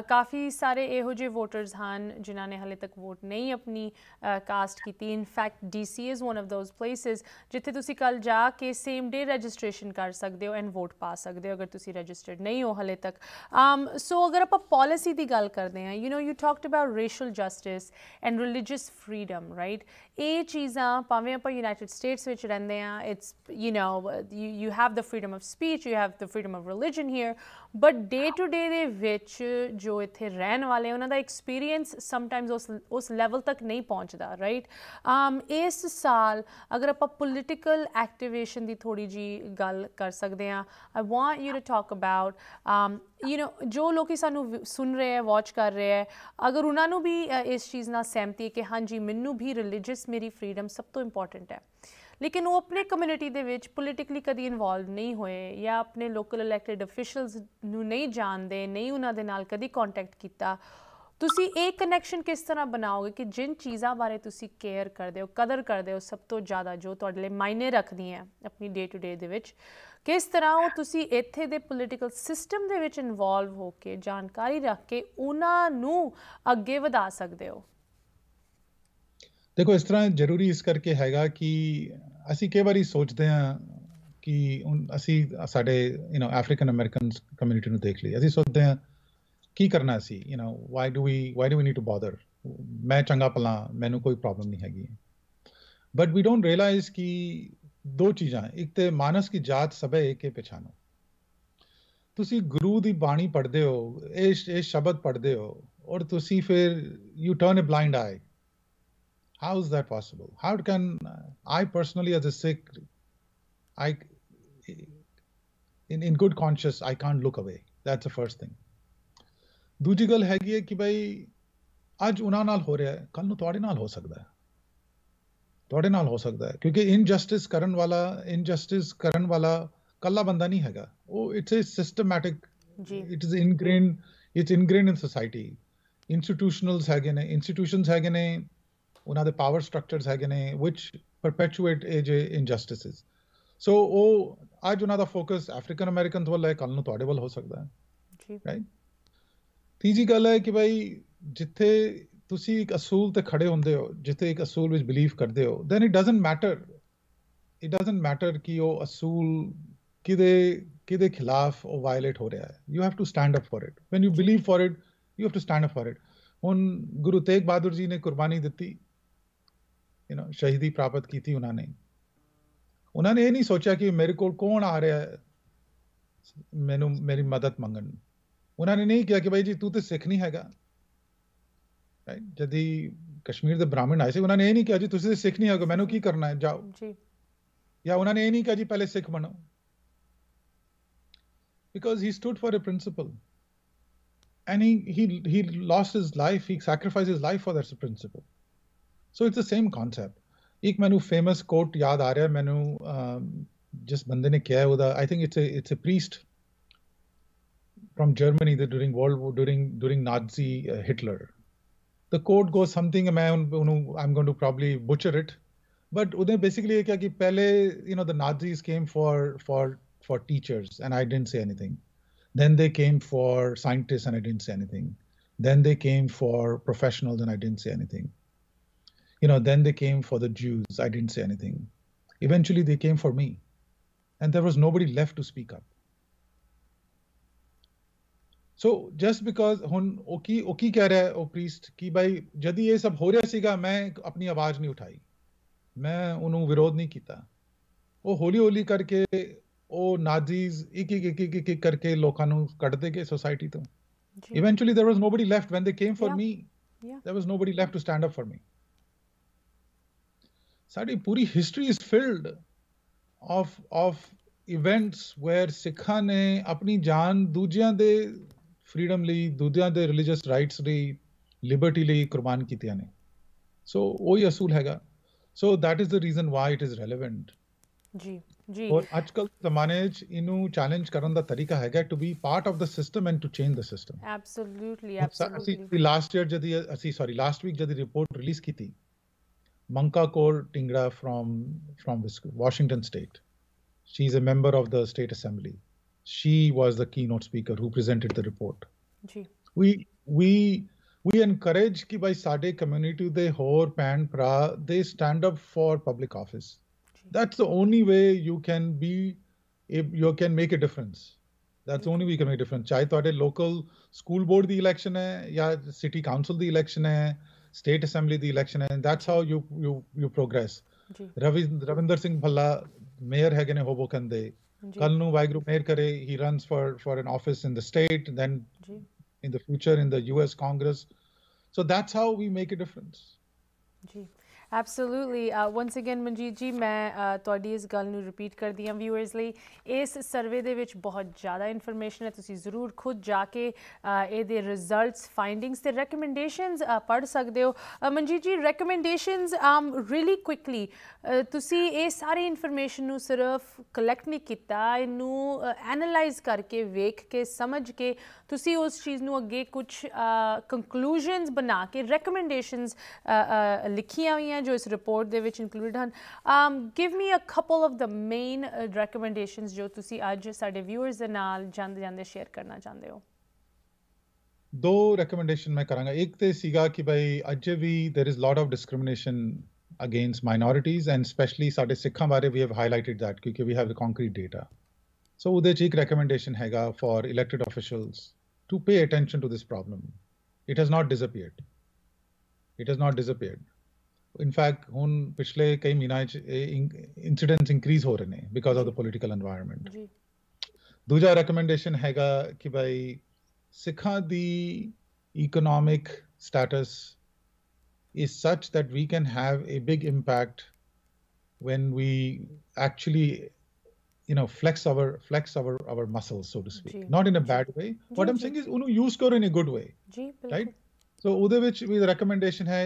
ਕਾਫੀ ਸਾਰੇ ਇਹੋ ਜਿਹੇ ਵੋਟਰਸ ਹਨ ਜਿਨ੍ਹਾਂ ਨੇ ਹਲੇ ਤੱਕ ਵੋਟ ਨਹੀਂ ਆਪਣੀ ਕਾਸਟ ਕੀਤੀ in fact DC is one of those places ਜਿੱਥੇ ਤੁਸੀਂ ਕੱਲ ਜਾ ਕੇ ਸੇਮ ਡੇ ਰਜਿਸਟ੍ਰੇਸ਼ਨ ਕਰ ਸਕਦੇ ਹੋ ਐਂਡ ਵੋਟ ਪਾ ਸਕਦੇ ਹੋ ਅਗਰ ਤੁਸੀਂ ਰਜਿਸਟਰਡ ਨਹੀਂ ਹੋ ਹਲੇ ਤੱਕ ਆਮ um, ਸੋ ਅਗਰ ਆਪਾਂ ਪਾਲਿਸੀ ਦੀ ਗੱਲ ਕਰਦੇ ਆ you know you talked about racial justice and religious freedom right ਇਹ ਚੀਜ਼ਾਂ ਭਾਵੇਂ ਆਪਾਂ ਯੂਨਾਈਟਿਡ ਸਟੇਟਸ ਵਿੱਚ ਰਹਿੰਦੇ ਆ it's you know you you have the freedom of speech you have the freedom of religion here but day to day ਦੇ ਵਿੱਚ ਜੋ ਇੱਥੇ ਰਹਿਣ ਵਾਲੇ ਉਹਨਾਂ ਦਾ ਐਕਸਪੀਰੀਅੰਸ ਸਮਟਾਈਮਸ ਉਸ ਉਸ ਲੈਵਲ ਤੱਕ ਨਹੀਂ ਪਹੁੰਚਦਾ ਰਾਈਟ ਇਸ ਸਾਲ ਅਗਰ ਆਪਾਂ ਪੋਲਿਟੀਕਲ ਐਕਟੀਵੇਸ਼ਨ ਦੀ ਥੋੜੀ ਜੀ ਗੱਲ ਕਰ ਸਕਦੇ ਆ I want you to talk about you know ਜੋ ਲੋਕੀ ਸਾਨੂੰ ਸੁਣ ਰਹੇ ਹੈ ਵਾਚ ਕਰ ਰਹੇ ਹੈ ਅਗਰ ਉਹਨਾਂ ਨੂੰ ਵੀ ਇਸ ਚੀਜ਼ ਨਾਲ ਸਹਿਮਤੀ ਹੈ ਕਿ ਹਾਂਜੀ ਮੈਨੂੰ ਵੀ ਰਿਲੀਜੀਅਸ ਮੇਰੀ ਫਰੀडम ਸਭ ਤੋਂ ਇੰਪੋਰਟੈਂਟ ਹੈ ਲੇਕਿਨ ਉਹ ਆਪਣੇ ਕਮਿਊਨਿਟੀ ਦੇ ਵਿੱਚ ਪੋਲੀਟਿਕਲੀ ਕਦੀ ਇਨਵੋਲਵ ਨਹੀਂ ਹੋਏ ਜਾਂ ਆਪਣੇ ਲੋਕਲ ਇਲੈਕਟਿਡ ਅਫੀਸ਼ੀਅਲਸ ਨੂੰ ਨਹੀਂ ਜਾਣਦੇ ਨਹੀਂ ਉਹਨਾਂ ਦੇ ਨਾਲ ਕਦੀ ਕੰਟੈਕਟ ਕੀਤਾ ਤੁਸੀਂ ਇਹ ਕਨੈਕਸ਼ਨ ਕਿਸ ਤਰ੍ਹਾਂ ਬਣਾਓਗੇ ਕਿ ਜਿਨ ਚੀਜ਼ਾਂ ਬਾਰੇ ਤੁਸੀਂ ਕੇਅਰ ਕਰਦੇ ਹੋ ਕਦਰ ਕਰਦੇ ਹੋ ਸਭ ਤੋਂ ਜ਼ਿਆਦਾ ਜੋ ਤੁਹਾਡੇ ਲਈ ਮਾਇਨੇ ਰੱਖਦੀਆਂ ਆਪਣੀ ਡੇ ਟੂ ਡੇ ਦੇ ਵਿੱਚ ਕਿਸ ਤਰ੍ਹਾਂ ਉਹ ਤੁਸੀਂ ਇੱਥੇ ਦੇ ਪੋਲੀਟੀਕਲ ਸਿਸਟਮ ਦੇ ਵਿੱਚ ਇਨਵੋਲਵ ਹੋ ਕੇ ਜਾਣਕਾਰੀ ਰੱਖ ਕੇ ਉਹਨਾਂ ਨੂੰ ਅੱਗੇ ਵਧਾ ਸਕਦੇ ਹੋ ਦੇਖੋ ਇਸ ਤਰ੍ਹਾਂ ਜ਼ਰੂਰੀ ਇਸ ਕਰਕੇ ਹੈਗਾ ਕਿ ਅਸੀਂ ਕਈ ਵਾਰੀ ਸੋਚਦੇ ਹਾਂ ਕਿ ਅਸੀਂ ਸਾਡੇ you know African American community ਨੂੰ ਦੇਖ ਲਈ ਅਸੀਂ ਸੋਚਦੇ ਹਾਂ ਕੀ ਕਰਨਾ ਸੀ you know why do we why do we need to bother ਮੈਂ ਚੰਗਾ ਪਲਾਂ ਮੈਨੂੰ ਕੋਈ ਪ੍ਰੋਬਲਮ ਨਹੀਂ ਹੈਗੀ ਬਟ ਵੀ ਡੋਨਟ ਰੀਅਲਾਈਜ਼ ਕਿ ਦੋ ਚੀਜ਼ਾਂ ਇੱਕ ਤੇ ਮਾਨਸ ਕੀ ਜਾਤ ਸਭੇ ਏਕੇ ਪਛਾਨੋ ਤੁਸੀਂ ਗੁਰੂ ਦੀ ਬਾਣੀ ਪੜ੍ਹਦੇ ਹੋ ਇਹ ਇਹ ਸ਼ਬਦ ਪੜ੍ਹਦੇ ਹੋ ਔਰ ਤੁਸੀਂ ਫਿਰ you turn a blind eye how is that possible how can I personally as a Sikh I in in good conscious I can't look away that's a first thing ਦੂਜੀ ਗੱਲ ਹੈਗੀ ਹੈ ਕਿ ਭਾਈ ਅੱਜ ਉਹਨਾਂ ਨਾਲ ਹੋ ਰਿਹਾ ਹੈ ਕੱਲ ਨੂੰ ਤੁਹਾਡੇ ਨਾਲ ਹੋ ਸਕਦਾ ਹੈ ਤੁਹਾਡੇ ਨਾਲ ਹੋ ਸਕਦਾ ਹੈ ਕਿਉਂਕਿ ਇਨਜਸਟਿਸ ਕਰਨ ਵਾਲਾ ਇਨਜਸਟਿਸ ਕਰਨ ਵਾਲਾ ਕੱਲਾ ਬੰਦਾ ਨਹੀਂ ਹੈਗਾ ਉਹ ਇਟਸ ਅ ਸਿਸਟਮੈਟਿਕ ਜੀ it is ingrain it's ingrain in society institutionals ਹੈਗੇ ਨੇ ਇੰਸਟੀਟਿਊਸ਼ਨਸ ਹੈਗੇ ਨੇ ਉਹਨਾਂ ਦੇ ਪਾਵਰ ਸਟਰਕਚਰਸ ਹੈਗੇ ਨੇ ਵਿਚ ਪਰਪੈਚੂਏਟ ਇਹ ਜੇ ਇਨਜਸਟਿਸਸ ਸੋ ਉਹ ਅੱਜ ਉਹਨਾਂ ਦਾ ਫੋਕਸ ਅਫਰੀਕਨ ਅਮਰੀਕਨ ਵੱਲ ਹੈ ਕੱਲ ਨੂੰ ਤੁਹਾਡੇ ਵੱਲ ਹੋ ਸਕਦਾ ਹੈ ਜੀ ਰਾਈਟ ਤੀਜੀ ਗੱਲ ਹੈ ਕਿ ਭਾਈ ਜਿੱਥੇ ਤੁਸੀਂ ਇੱਕ ਅਸੂਲ ਤੇ ਖੜੇ ਹੁੰਦੇ ਹੋ ਜਿੱਥੇ ਇੱਕ ਅਸੂਲ ਵਿੱਚ ਬਲੀਫ ਕਰਦੇ ਹੋ then it doesn't matter it doesn't matter ਕਿ ਉਹ ਅਸੂਲ ਕਿਦੇ ਕਿਦੇ ਖਿਲਾਫ ਉਹ ਵਾਇਲੇਟ ਹੋ ਰਿਹਾ ਹੈ you have to stand up for it when you believe for it you have to stand up for it ਹੁਣ ਗੁਰੂ ਤੇਗ ਬਹਾਦਰ ਜੀ ਨੇ ਕੁਰਬਾਨੀ ਦਿੱਤੀ ਯੂ نو ਸ਼ਹੀਦੀ ਪ੍ਰਾਪਤ ਕੀਤੀ ਉਹਨਾਂ ਨੇ ਉਹਨਾਂ ਨੇ ਇਹ ਨਹੀਂ ਸੋਚਿਆ ਕਿ ਮੇਰੇ ਕੋਲ ਕੌਣ ਆ ਰਿਹਾ ਹੈ ਮੈਨੂੰ ਮੇਰੀ ਮਦਦ ਮੰਗਣ ਉਹਨਾਂ ਨੇ ਨਹੀਂ ਕਿਹਾ ਕਿ ਭਾਈ ਜੀ ਤੂੰ ਤੇ ਸਿੱਖ ਨਹੀਂ ਹੈਗਾ ਜਦੀ ਕਸ਼ਮੀਰ ਦੇ ਬ੍ਰਾਹਮਣ ਆਏ ਸੀ ਉਹਨਾਂ ਨੇ ਇਹ ਨਹੀਂ ਕਿਹਾ ਜੀ ਤੁਸੀਂ ਸਿੱਖ ਨਹੀਂ ਹੋਗੇ ਮੈਨੂੰ ਕੀ ਕਰਨਾ ਹੈ ਜਾਓ ਜੀ ਜਾਂ ਉਹਨਾਂ ਨੇ ਇਹ ਨਹੀਂ ਕਿਹਾ ਜੀ ਪਹਿਲੇ ਸਿੱਖ ਬਣੋ because he stood for a principle and he he he lost his life he sacrificed his life for that principle so it's the same concept ਇੱਕ ਮੈਨੂੰ ਫੇਮਸ ਕੋਟ ਯਾਦ ਆ ਰਿਹਾ ਮੈਨੂੰ ਜਿਸ ਬੰਦੇ ਨੇ ਕਿਹਾ ਉਹਦਾ I think it's a it's a priest from germany during world war during during nazi uh, hitler the code goes something I am going to probably butcher it but basically you know the Nazis came for for for teachers and I didn't say anything then they came for scientists and I didn't say anything then they came for professionals and I didn't say anything you know then they came for the Jews I didn't say anything eventually they came for me and there was nobody left to speak up so just because ਹੁਣ ਉਹ ਕੀ ਉਹ ਕੀ ਕਹਿ ਰਿਹਾ ਉਹ ਪ੍ਰੀਸਟ ਕਿ ਭਾਈ ਜਦੀ ਇਹ ਸਭ ਹੋ ਰਿਹਾ ਸੀਗਾ ਮੈਂ ਆਪਣੀ ਆਵਾਜ਼ ਨਹੀਂ ਉਠਾਈ ਮੈਂ ਉਹਨੂੰ ਵਿਰੋਧ ਨਹੀਂ ਕੀਤਾ ਉਹ ਹੌਲੀ ਹੌਲੀ ਕਰਕੇ ਉਹ ਨਾਜ਼ੀਜ਼ ਇੱਕ ਇੱਕ ਇੱਕ ਇੱਕ ਇੱਕ ਕਰਕੇ ਲੋਕਾਂ ਨੂੰ ਕੱਢਦੇ ਗਏ ਸੋਸਾਇਟੀ ਤੋਂ eventually there was nobody left when they came for me there was nobody left to stand up for me ਸਾਡੀ ਪੂਰੀ history is filled of of events where ਸਿੱਖਾਂ ਨੇ ਆਪਣੀ ਜਾਨ ਦੂਜਿਆਂ ਦੇ ਫਰੀडम ਲਈ ਦੂਜਿਆਂ ਦੇ ਰਿਲੀਜੀਅਸ ਰਾਈਟਸ ਲਈ ਲਿਬਰਟੀ ਲਈ ਕੁਰਬਾਨ ਕੀਤੀਆਂ ਨੇ ਸੋ ਉਹ ਹੀ ਅਸੂਲ ਹੈਗਾ so that is the reason why it is relevant ਜੀ ਜੀ ਔਰ ਕੱਲ ਜ਼ਮਾਨੇ 'ਚ ਇਹਨੂੰ ਚੈਲੰਜ ਕਰਨ ਦਾ ਤਰੀਕਾ ਹੈਗਾ to be part of the system and to change the system absolutely absolutely last year ਜਦ ਅਸੀਂ ਸੌਰੀ ਲਾਸਟ ਵੀਕ ਜਦ ਰਿਪੋਰਟ ਰਿਲੀਜ਼ ਕੀਤੀ Manka Kaur Dhingra from from Washington State she is a member of the state assembly she was the keynote speaker who presented the report. We we we encourage कि by साडे community they होर pan pra they stand up for public office. That's the only way you can be you can make a difference. That's the only way you can make a difference. चाहे ਤੁਹਾਡੇ local school board the election है या city council the election है state assembly the election and that's how you you you progress Ravi, ravinder singh bhalla mayor ਹੈਗੇ ਨੇ hobo ਦੇ Kalnu Vaigru Merkare, he runs for, for an office in the state, then in the future in the US Congress. So that's how we make a difference. Absolutely once again Manjit ji ਮੈਂ uh, ਤੁਹਾਡੀ ਇਸ ਗੱਲ ਨੂੰ ਰਿਪੀਟ ਕਰਦੀ ਹਾਂ ਵਿਊਅਰਸ ਲਈ ਇਸ ਸਰਵੇ ਦੇ ਵਿੱਚ ਬਹੁਤ ਜ਼ਿਆਦਾ ਇਨਫੋਰਮੇਸ਼ਨ ਹੈ ਤੁਸੀਂ ਜ਼ਰੂਰ ਖੁਦ ਜਾ ਕੇ uh, ਇਹਦੇ ਰਿਜ਼ਲਟਸ ਫਾਈਂਡਿੰਗਸ ਤੇ ਰეკਮੈਂਡੇਸ਼ਨਸ uh, ਪੜ ਸਕਦੇ ਹੋ ਮਨਜੀਤ ਜੀ ਰეკਮੈਂਡੇਸ਼ਨਸ ਆਮ ਰੀਲੀ ਕੁਇਕਲੀ ਤੁਸੀਂ ਇਹ ਸਾਰੀ ਇਨਫੋਰਮੇਸ਼ਨ ਨੂੰ ਸਿਰਫ ਕਲੈਕਟ ਨਹੀਂ ਕੀਤਾ ਇਹਨੂੰ ਐਨਲਾਈਜ਼ ਕਰਕੇ ਵੇਖ ਕੇ ਸਮਝ ਕੇ ਤੁਸੀਂ ਉਸ ਚੀਜ਼ ਨੂੰ ਅੱਗੇ ਕੁਝ ਕੰਕਲੂਜਨਸ ਬਣਾ ਕੇ ਰეკਮੈਂਡੇਸ਼ਨਸ ਲਿਖੀਆਂ ਹੋਈਆਂ हैं जो इस रिपोर्ट ਦੇ ਵਿੱਚ ਇਨਕਲੂਡਡ ਹਨ give me a couple of the main recommendations ਜੋ ਤੁਸੀਂ ਅੱਜ ਸਾਡੇ ਵਿਊਅਰਸ ਦੇ ਨਾਲ ਜਾਂਦੇ ਜਾਂਦੇ ਸ਼ੇਅਰ ਕਰਨਾ ਚਾਹੁੰਦੇ ਹੋ ਦੋ ਰეკਮੈਂਡੇਸ਼ਨ ਮੈਂ ਕਰਾਂਗਾ ਇੱਕ ਤੇ ਸੀਗਾ ਕਿ ਭਾਈ ਅੱਜ ਵੀ there is lot of discrimination against minorities and especially ਸਾਡੇ ਸਿੱਖਾਂ ਬਾਰੇ ਵੀ ਹੈਵ ਹਾਈਲਾਈਟਡ ਥੈਟ ਕਿਉਂਕਿ we have concrete data so ਉਹਦੇ ਚ ਇੱਕ ਰეკਮੈਂਡੇਸ਼ਨ ਹੈਗਾ for elected officials to pay attention to this problem it has not disappeared. It has not disappeared. In fact ਹੁਣ ਪਿਛਲੇ ਕਈ ਮਹੀਨਾ ਚ ਇਨਸੀਡੈਂਟਸ ਇਨਕਰੀਜ਼ ਹੋ ਰਹੇ ਨੇ because of the political environment ਜੀ ਦੂਜਾ ਰეკਮੈਂਡੇਸ਼ਨ ਹੈਗਾ ਕਿ ਭਾਈ ਸਿੱਖਾਂ ਦੀ economic status is such that we can have a big impact when we actually you know flex our flex our our muscles so to speak Gee. not in a bad way Gee. what i'm saying is uno use karo in a good way Gee. right So with ਵਿੱਚ ਵੀ recommendation ਹੈ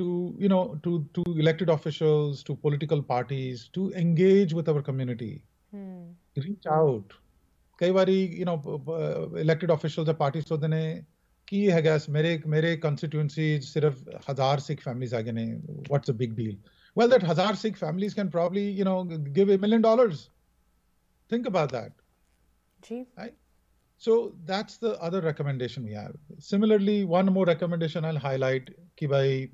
to you know to to elected officials to political parties to engage with our community hmm. reach out ਕਈ ਵਾਰੀ you know elected officials ਜਾਂ parties ਸੋਚਦੇ ਨੇ ਕੀ ਹੈਗਾ ਮੇਰੇ ਮੇਰੇ constituency is ਸਿਰਫ ਹਜ਼ਾਰ ਸਿੱਖ families ਹੈਗੇ ਨੇ what's a big deal well that ਹਜ਼ਾਰ ਸਿੱਖ families can probably you know give a million dollars think about that ਜੀ right so that's the other recommendation we have. Similarly, one more recommendation I'll highlight कि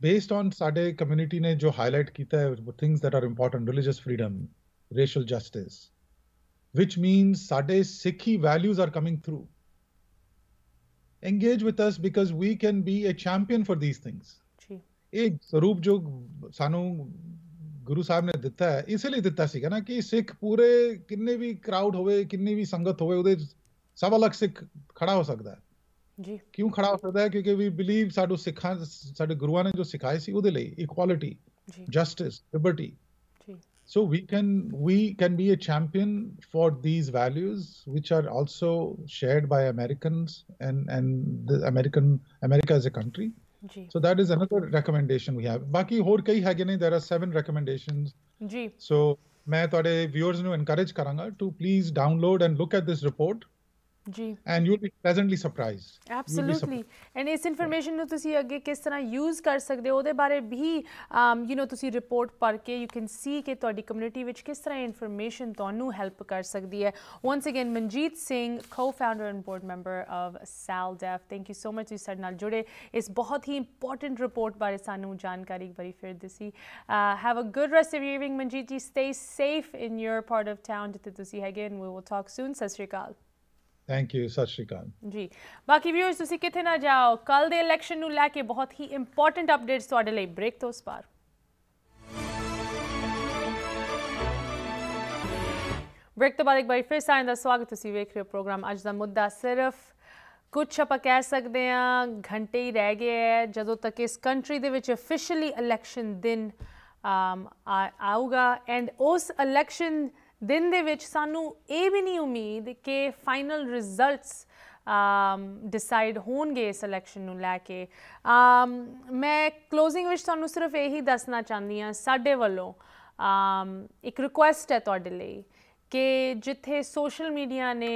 based on Sade community ने जो highlight किया things that are important religious freedom racial justice which means साडे Sikhi values are coming through engage with us because we can be a champion for these things एक स्वरूप जो सानू ਗੁਰੂ ਸਾਹਿਬ ਨੇ ਦਿੱਤਾ ਹੈ ਇਸ ਲਈ ਦਿੱਤਾ ਸੀਗਾ ਨਾ ਕਿ ਸਿੱਖ ਪੂਰੇ ਕਿੰਨੇ ਵੀ ਕਰਾਊਡ ਹੋਵੇ ਕਿੰਨੀ ਵੀ ਸੰਗਤ ਹੋਵੇ ਉਹਦੇ ਸਭ ਅਲੱਗ ਸਿੱਖ ਖੜਾ ਹੋ ਸਕਦਾ ਹੈ ਜੀ ਕਿਉਂ ਖੜਾ ਹੋ ਸਕਦਾ ਹੈ ਕਿਉਂਕਿ ਵੀ ਬਲੀਵ ਸਾਡੋ ਸਿੱਖਾਂ ਸਾਡੇ ਗੁਰੂਆਂ ਨੇ ਜੋ ਸਿਖਾਏ ਸੀ ਉਹਦੇ ਲਈ ਇਕੁਐਲਿਟੀ ਜਸਟਿਸ ਲਿਬਰਟੀ ਜੀ so we can we can be a champion for these values which are also shared by Americans and and the American America as a country ਜੀ so that is another recommendation we have ਬਾਕੀ ਹੋਰ ਕਈ ਹੈਗੇ ਨੇ देयर ਆਰ 7 ਰეკਮੈਂਡੇਸ਼ਨਸ ਜੀ ਸੋ ਮੈਂ ਤੁਹਾਡੇ ਵਿਊਅਰਸ ਨੂੰ ਐਨਕਰੇਜ ਕਰਾਂਗਾ to please download and look at this report ਜੀ and you will be presently surprised absolutely and ਇਸ ਇਨਫੋਰਮੇਸ਼ਨ ਨੂੰ ਤੁਸੀਂ ਅੱਗੇ ਕਿਸ ਤਰ੍ਹਾਂ ਯੂਜ਼ ਕਰ ਸਕਦੇ ਹੋ ਉਹਦੇ ਬਾਰੇ ਵੀ ਯੂ نو ਤੁਸੀਂ ਰਿਪੋਰਟ ਪੜ੍ਹ ਕੇ ਯੂ ਕੈਨ ਸੀ ਕਿ ਤੁਹਾਡੀ ਕਮਿਊਨਿਟੀ ਵਿੱਚ ਕਿਸ ਤਰ੍ਹਾਂ ਇਨਫੋਰਮੇਸ਼ਨ ਤੁਹਾਨੂੰ ਹੈਲਪ ਕਰ ਸਕਦੀ ਹੈ once again Manjit Singh co-founder and board member of SALDEF thank you so much ਤੁਸੀਂ ਸਾਡੇ ਨਾਲ ਜੁੜੇ ਇਸ ਬਹੁਤ ਹੀ ਇੰਪੋਰਟੈਂਟ ਰਿਪੋਰਟ ਬਾਰੇ ਸਾਨੂੰ ਜਾਣਕਾਰੀ ਇੱਕ ਵਾਰੀ ਫਿਰ ਦਿੱਤੀ have a good rest of evening Manjit ji stay safe in your part of town ਜਿੱਥੇ ਤੁਸੀਂ ਹੈਗੇ and we will talk soon ਸਸਰੀਕਾਲ ਥੈਂਕ ਯੂ ਸਤਿ ਸ਼੍ਰੀ ਅਕਾਲ ਜੀ ਬਾਕੀ ਵੀਅਰਸ ਤੁਸੀਂ ਕਿੱਥੇ ਨਾ ਜਾਓ ਕੱਲ ਦੇ ਇਲੈਕਸ਼ਨ ਨੂੰ ਲੈ ਕੇ ਬਹੁਤ ਹੀ ਇੰਪੋਰਟੈਂਟ ਅਪਡੇਟਸ ਤੁਹਾਡੇ ਲਈ ਬ੍ਰੇਕ ਤੋਂ ਉਸ ਪਾਰ ਬ੍ਰੇਕ ਤੋਂ ਬਾਅਦ ਇੱਕ ਵਾਰ ਫਿਰ ਸਾਰਿਆਂ ਦਾ ਸਵਾਗਤ ਤੁਸੀਂ ਵੇਖ ਰਹੇ ਹੋ ਪ੍ਰੋਗਰਾਮ ਅੱਜ ਦਾ ਮੁੱਦਾ ਸਿਰਫ ਕੁਝ ਆਪਾਂ ਕਹਿ ਸਕਦੇ ਆ ਘੰਟੇ ਹੀ ਰਹਿ ਗਏ ਆ ਜਦੋਂ ਤੱਕ ਇਸ ਕੰਟਰੀ ਦੇ ਵਿੱਚ ਅਫੀਸ਼ੀਅਲੀ ਇਲੈਕਸ਼ਨ ਦਿਨ ਆਊਗਾ ਐਂਡ ਉਸ ਇਲੈਕਸ਼ਨ ਦਿਨ ਦੇ ਵਿੱਚ ਸਾਨੂੰ ਇਹ ਵੀ ਨਹੀਂ ਉਮੀਦ ਕਿ ਫਾਈਨਲ ਰਿਜ਼ਲਟਸ ਅਮ ਡਿਸਾਈਡ ਹੋਣਗੇ ਸਿਲੈਕਸ਼ਨ ਨੂੰ ਲੈ ਕੇ ਅਮ ਮੈਂ ਕਲੋਜ਼ਿੰਗ ਵਿੱਚ ਤੁਹਾਨੂੰ ਸਿਰਫ ਇਹੀ ਦੱਸਣਾ ਚਾਹੁੰਦੀ ਹਾਂ ਸਾਡੇ ਵੱਲੋਂ ਅਮ ਇੱਕ ਰਿਕੁਐਸਟ ਹੈ ਤੁਹਾਡੇ ਲਈ ਕਿ ਜਿੱਥੇ ਸੋਸ਼ਲ ਮੀਡੀਆ ਨੇ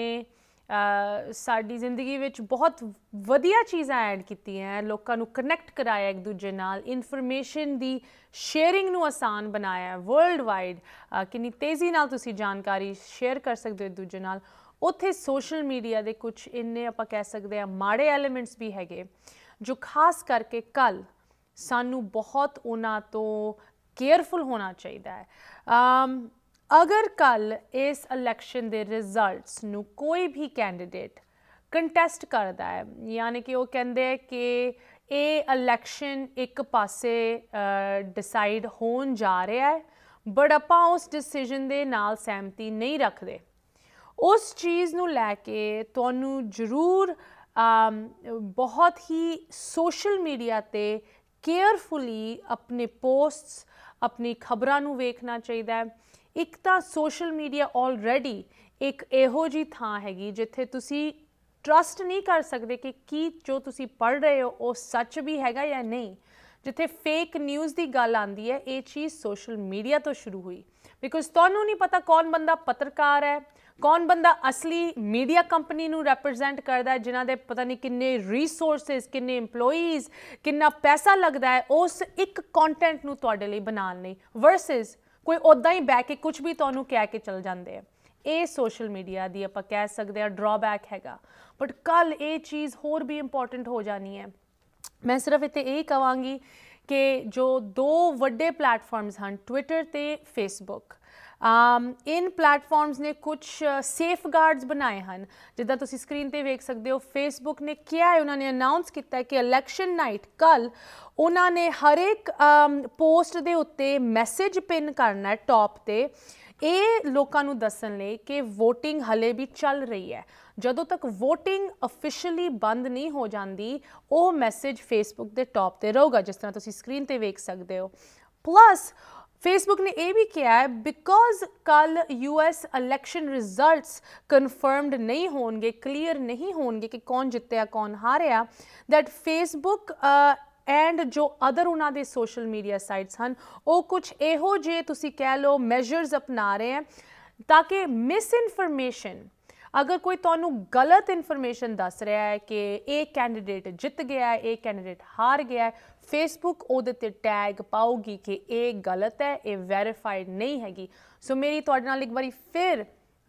ਸਾਡੀ ਜ਼ਿੰਦਗੀ ਵਿੱਚ ਬਹੁਤ ਵਧੀਆ ਚੀਜ਼ਾਂ ਐਡ ਕੀਤੀਆਂ ਲੋਕਾਂ ਨੂੰ ਕਨੈਕਟ ਕਰਾਇਆ ਇੱਕ ਦੂਜੇ ਨਾਲ ਇਨਫੋਰਮੇਸ਼ਨ ਦੀ ਸ਼ੇਅਰਿੰਗ ਨੂੰ ਆਸਾਨ ਬਣਾਇਆ ਵਰਲਡ ਵਾਈਡ ਕਿੰਨੀ ਤੇਜ਼ੀ ਨਾਲ ਤੁਸੀਂ ਜਾਣਕਾਰੀ ਸ਼ੇਅਰ ਕਰ ਸਕਦੇ ਹੋ ਇੱਕ ਦੂਜੇ ਨਾਲ ਉੱਥੇ ਸੋਸ਼ਲ ਮੀਡੀਆ ਦੇ ਕੁਝ ਇੰਨੇ ਆਪਾਂ ਕਹਿ ਸਕਦੇ ਆ ਮਾੜੇ ਐਲੀਮੈਂਟਸ ਵੀ ਹੈਗੇ ਜੋ ਖਾਸ ਕਰਕੇ ਕੱਲ ਸਾਨੂੰ ਬਹੁਤ ਉਹਨਾਂ ਤੋਂ ਕੇਅਰਫੁਲ ਹੋਣਾ ਚਾਹੀਦਾ ਹੈ ਅਗਰ ਕੱਲ ਇਸ ਇਲੈਕਸ਼ਨ ਦੇ ਰਿਜ਼ਲਟਸ ਨੂੰ ਕੋਈ ਵੀ ਕੈਂਡੀਡੇਟ ਕੰਟੈਸਟ ਕਰਦਾ ਹੈ ਯਾਨੀ ਕਿ ਉਹ ਕਹਿੰਦੇ ਹੈ ਕਿ ਇਹ ਇਲੈਕਸ਼ਨ ਇੱਕ ਪਾਸੇ ਡਿਸਾਈਡ ਹੋਣ ਜਾ ਰਿਹਾ ਹੈ ਬਟ ਆਪਾਂ ਉਸ ਡਿਸੀਜਨ ਦੇ ਨਾਲ ਸਹਿਮਤੀ ਨਹੀਂ ਰੱਖਦੇ ਉਸ ਚੀਜ਼ ਨੂੰ ਲੈ ਕੇ ਤੁਹਾਨੂੰ ਜ਼ਰੂਰ ਬਹੁਤ ਹੀ ਸੋਸ਼ਲ ਮੀਡੀਆ ਤੇ ਕੇਅਰਫੁਲੀ ਆਪਣੇ ਪੋਸਟਸ ਆਪਣੀ ਖਬਰਾਂ ਨੂੰ ਵੇਖਣਾ ਚਾਹੀਦਾ ਹੈ ਇੱਕ ਤਾਂ ਸੋਸ਼ਲ ਮੀਡੀਆ ਆਲਰੇਡੀ ਇੱਕ ਇਹੋ ਜੀ ਥਾਂ ਹੈਗੀ ਜਿੱਥੇ ਤੁਸੀਂ ਟਰਸਟ ਨਹੀਂ ਕਰ ਸਕਦੇ ਕਿ ਕੀ ਜੋ ਤੁਸੀਂ ਪੜ ਰਹੇ ਹੋ ਉਹ ਸੱਚ ਵੀ ਹੈਗਾ ਜਾਂ ਨਹੀਂ ਜਿੱਥੇ ਫੇਕ ਨਿਊਜ਼ ਦੀ ਗੱਲ ਆਂਦੀ ਹੈ ਇਹ ਚੀਜ਼ ਸੋਸ਼ਲ ਮੀਡੀਆ ਤੋਂ ਸ਼ੁਰੂ ਹੋਈ ਬਿਕੋਜ਼ ਤੁਹਾਨੂੰ ਨਹੀਂ ਪਤਾ ਕੌਣ ਬੰਦਾ ਪੱਤਰਕਾਰ ਹੈ ਕੌਣ ਬੰਦਾ ਅਸਲੀ ਮੀਡੀਆ ਕੰਪਨੀ ਨੂੰ ਰਿਪਰੈਜ਼ੈਂਟ ਕਰਦਾ ਹੈ ਜਿਨ੍ਹਾਂ ਦੇ ਪਤਾ ਨਹੀਂ ਕਿੰਨੇ ਰਿਸੋਰਸਸ ਕਿੰਨੇ EMPLOYEES ਕਿੰਨਾ ਪੈਸਾ ਲੱਗਦਾ ਹੈ ਉਸ ਇੱਕ ਕੰਟੈਂਟ ਨੂੰ ਤੁਹਾਡੇ ਲਈ ਬਣਾਉਣ ਲਈ ਵਰਸਸ ਕੋਈ ਉਦਾਂ ਹੀ ਬੈ ਕੇ ਕੁਝ ਵੀ ਤੁਹਾਨੂੰ ਕਹਿ ਕੇ ਚਲ ਜਾਂਦੇ ਆ ਇਹ ਸੋਸ਼ਲ ਮੀਡੀਆ ਦੀ ਆਪਾਂ ਕਹਿ ਸਕਦੇ ਆ ਡਰਾਬੈਕ ਹੈਗਾ ਬਟ ਕੱਲ ਇਹ ਚੀਜ਼ ਹੋਰ ਵੀ ਇੰਪੋਰਟੈਂਟ ਹੋ ਜਾਣੀ ਹੈ ਮੈਂ ਸਿਰਫ ਇੱਥੇ ਇਹ ਕਹਾਂਗੀ ਕਿ ਜੋ ਦੋ ਵੱਡੇ ਪਲੇਟਫਾਰਮਸ ਹਨ ਟਵਿੱਟਰ ਤੇ ਫੇਸਬੁੱਕ ਇਨ um, ਪਲੈਟਫਾਰਮਸ ਨੇ ਕੁਝ ਸੇਫਗਾਰਡਸ uh, ਬਣਾਏ ਹਨ ਜਿੱਦਾਂ ਤੁਸੀਂ ਸਕਰੀਨ ਤੇ ਵੇਖ ਸਕਦੇ ਹੋ ਫੇਸਬੁੱਕ ਨੇ ਕਿਹਾ ਹੈ ਉਹਨਾਂ ਨੇ ਅਨਾਉਂਸ ਕੀਤਾ ਹੈ ਕਿ ਇਲੈਕਸ਼ਨ ਨਾਈਟ ਕੱਲ ਉਹਨਾਂ ਨੇ ਹਰ ਇੱਕ ਪੋਸਟ ਦੇ ਉੱਤੇ ਮੈਸੇਜ ਪਿਨ ਕਰਨਾ ਹੈ ਟੌਪ ਤੇ ਇਹ ਲੋਕਾਂ ਨੂੰ ਦੱਸਣ ਲਈ ਕਿ VOTING ਹਲੇ ਵੀ ਚੱਲ ਰਹੀ ਹੈ ਜਦੋਂ ਤੱਕ VOTING ਅਫੀਸ਼ੀਅਲੀ ਬੰਦ ਨਹੀਂ ਹੋ ਜਾਂਦੀ ਉਹ ਮੈਸੇਜ ਫੇਸਬੁੱਕ ਦੇ ਟੌਪ ਤੇ ਰਹੂਗਾ ਜਿਸ ਤਰ੍ਹਾਂ ਤੁਸੀਂ ਸਕਰੀਨ ਤੇ ਵੇਖ ਸਕਦੇ ਹੋ ਪਲੱਸ ਫੇਸਬੁੱਕ ਨੇ ਇਹ ਵੀ ਕਿਹਾ ਹੈ ਬਿਕੋਜ਼ ਕੱਲ ਯੂਐਸ ਇਲੈਕਸ਼ਨ ਰਿਜ਼ਲਟਸ ਕਨਫਰਮਡ ਨਹੀਂ ਹੋਣਗੇ ਕਲੀਅਰ ਨਹੀਂ ਹੋਣਗੇ ਕਿ ਕੌਣ ਜਿੱਤਿਆ ਕੌਣ ਹਾਰਿਆ ਥੈਟ ਫੇਸਬੁੱਕ ਐਂਡ ਜੋ ਅਦਰ ਉਹਨਾਂ ਦੇ ਸੋਸ਼ਲ ਮੀਡੀਆ ਸਾਈਟਸ ਹਨ ਉਹ ਕੁਝ ਇਹੋ ਜੇ ਤੁਸੀਂ ਕਹਿ ਲਓ ਮੈਜਰਸ ਅਪਣਾ ਰਹੇ ਹਨ ਤਾਂ ਕਿ ਮਿਸ ਇਨਫੋਰਮੇਸ਼ਨ ਅਗਰ ਕੋਈ ਤੁਹਾਨੂੰ ਗਲਤ ਇਨਫੋਰਮੇਸ਼ਨ ਦੱਸ ਰਿਹਾ ਹੈ ਕਿ ਇਹ ਕੈਂਡੀਡੇਟ ਜਿੱਤ ਗਿਆ ਹੈ ਇਹ ਕੈਂਡੀਡੇਟ ਹਾਰ ਗਿਆ ਹੈ ਫੇਸਬੁੱਕ ਉਹਦੇ ਤੇ ਟੈਗ ਪਾਉਗੀ ਕਿ ਇਹ ਗਲਤ ਹੈ ਇਹ ਵੈਰੀਫਾਈਡ ਨਹੀਂ ਹੈਗੀ ਸੋ ਮੇਰੀ ਤੁਹਾਡੇ ਨਾਲ ਇੱਕ ਵਾਰੀ ਫਿਰ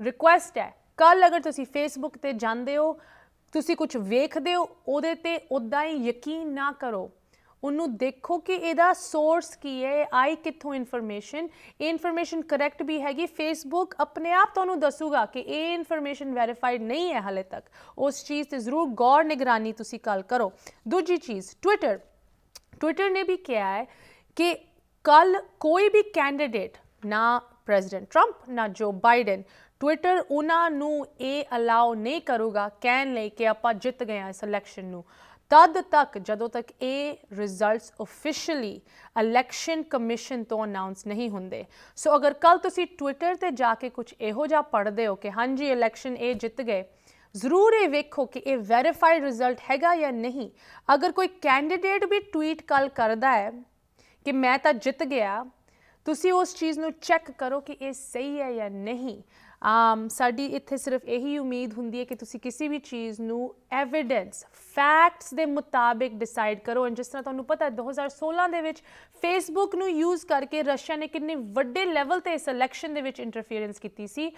ਰਿਕੁਐਸਟ ਹੈ ਕੱਲ ਅਗਰ ਤੁਸੀਂ ਫੇਸਬੁੱਕ ਤੇ ਜਾਂਦੇ ਹੋ ਤੁਸੀਂ ਕੁਝ ਵੇਖਦੇ ਹੋ ਉਹਦੇ ਤੇ ਉਦਾਂ ਹੀ ਯਕੀਨ ਨਾ ਕਰੋ ਉਹਨੂੰ ਦੇਖੋ ਕਿ ਇਹਦਾ ਸੋਰਸ ਕੀ ਹੈ ਆਈ ਕਿੱਥੋਂ ਇਨਫੋਰਮੇਸ਼ਨ ਇਹ ਇਨਫੋਰਮੇਸ਼ਨ ਕਰੈਕਟ ਵੀ ਹੈਗੀ ਫੇਸਬੁੱਕ ਆਪਣੇ ਆਪ ਤੁਹਾਨੂੰ ਦੱਸੂਗਾ ਕਿ ਇਹ ਇਨਫੋਰਮੇਸ਼ਨ ਵੈਰੀਫਾਈਡ ਨਹੀਂ ਹੈ ਹਲੇ ਤੱਕ ਉਸ ਚੀਜ਼ ਤੇ ਜ਼ਰੂਰ ਗੌਰ ਨਿਗਰਾਨੀ ਤੁਸੀਂ ਕੱਲ ਕਰੋ ਦੂਜੀ ਚੀਜ਼ ਟਵਿੱਟਰ ਟਵਿੱਟਰ ਨੇ ਵੀ ਕਿਹਾ ਹੈ ਕਿ ਕੱਲ ਕੋਈ ਵੀ ਕੈਂਡੀਡੇਟ ਨਾ ਪ੍ਰੈਜ਼ੀਡੈਂਟ ਟਰੰਪ ਨਾ ਜੋ ਬਾਈਡਨ ਟਵਿੱਟਰ ਉਹਨਾਂ ਨੂੰ ਇਹ ਅਲਾਉ ਨਹੀਂ ਕਰੂਗਾ ਕਹਿਣ ਲਈ ਕਿ ਆਪਾਂ ਜਿੱਤ ਗਏ ਆ ਇਸ ਇਲੈਕਸ਼ਨ ਨੂੰ ਤਦ ਤੱਕ ਜਦੋਂ ਤੱਕ ਇਹ ਰਿਜ਼ਲਟਸ ਅਫੀਸ਼ੀਅਲੀ ਇਲੈਕਸ਼ਨ ਕਮਿਸ਼ਨ ਤੋਂ ਅਨਾਉਂਸ ਨਹੀਂ ਹੁੰਦੇ ਸੋ ਅਗਰ ਕੱਲ ਤੁਸੀਂ ਟਵਿੱਟਰ ਤੇ ਜਾ ਕੇ ਕੁਝ ਇਹੋ ਜਿਹਾ ਪੜ੍ਹਦੇ ਹੋ ਕਿ ਹਾਂਜੀ ਇਲੈਕਸ਼ਨ ਇਹ ਜਿੱਤ ਗਏ ਜ਼ਰੂਰ ਇਹ ਵੇਖੋ ਕਿ ਇਹ ਵੈਰੀਫਾਈਡ ਰਿਜ਼ਲਟ ਹੈਗਾ ਜਾਂ ਨਹੀਂ ਅਗਰ ਕੋਈ ਕੈਂਡੀਡੇਟ ਵੀ ਟਵੀਟ ਕੱਲ ਕਰਦਾ ਹੈ ਕਿ ਮੈਂ ਤਾਂ ਜਿੱਤ ਗਿਆ ਤੁਸੀਂ ਉਸ ਚੀਜ਼ ਨੂੰ ਚੈੱਕ ਕਰੋ ਕਿ ਇਹ ਸਹੀ ਹੈ ਜਾਂ ਨਹੀਂ Um, ਸਾਡੀ ਇੱਥੇ ਸਿਰਫ ਇਹੀ ਉਮੀਦ ਹੁੰਦੀ ਹੈ ਕਿ ਤੁਸੀਂ ਕਿਸੇ ਵੀ ਚੀਜ਼ ਨੂੰ ਐਵਿਡੈਂਸ ਫੈਕਟਸ ਦੇ ਮੁਤਾਬਿਕ ਡਿਸਾਈਡ ਕਰੋ ਐਂ ਜਿਸ ਤਰ੍ਹਾਂ ਤੁਹਾਨੂੰ ਪਤਾ 2016 ਦੇ ਵਿੱਚ ਫੇਸਬੁੱਕ ਨੂੰ ਯੂਜ਼ ਕਰਕੇ ਰਸ਼ੀਆ ਨੇ ਕਿੰਨੇ ਵੱਡੇ ਲੈਵਲ ਤੇ ਇਸ ਇਲੈਕਸ਼ਨ ਦੇ ਵਿੱਚ ਇੰਟਰਫੀਅਰੈਂਸ ਕੀਤੀ ਸੀ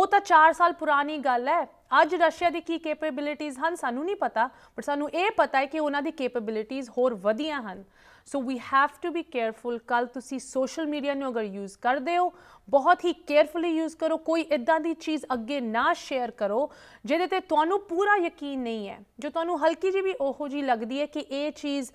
ਉਹ ਤਾਂ 4 ਸਾਲ ਪੁਰਾਣੀ ਗੱਲ ਹੈ ਅੱਜ ਰਸ਼ੀਆ ਦੀ ਕੀ ਕੈਪੇਬਿਲਿਟੀਆਂ ਹਨ ਸਾਨੂੰ ਨਹੀਂ ਪਤਾ ਪਰ ਸਾਨੂੰ ਇਹ ਪਤਾ ਹੈ ਕਿ ਉਹਨਾਂ ਦੀ ਕੈਪੇਬਿਲਿਟੀਆਂ ਹੋਰ ਵਧੀਆਂ ਹਨ so we have to be careful ਕੱਲ ਤੁਸੀਂ ਸੋਸ਼ਲ ਮੀਡੀਆ ਨੂੰ ਅਗਰ ਯੂਜ਼ ਕਰਦੇ ਹੋ ਬਹੁਤ ਹੀ ਕੇਅਰਫੁਲੀ ਯੂਜ਼ ਕਰੋ ਕੋਈ ਇਦਾਂ ਦੀ ਚੀਜ਼ ਅੱਗੇ ਨਾ ਸ਼ੇਅਰ ਕਰੋ ਜਿਹਦੇ ਤੇ ਤੁਹਾਨੂੰ ਪੂਰਾ ਯਕੀਨ ਨਹੀਂ ਹੈ ਜੋ ਤੁਹਾਨੂੰ ਹਲਕੀ ਜੀ ਵੀ ਉਹੋ ਜੀ ਲੱਗਦੀ ਹੈ ਕਿ ਇਹ ਚੀਜ਼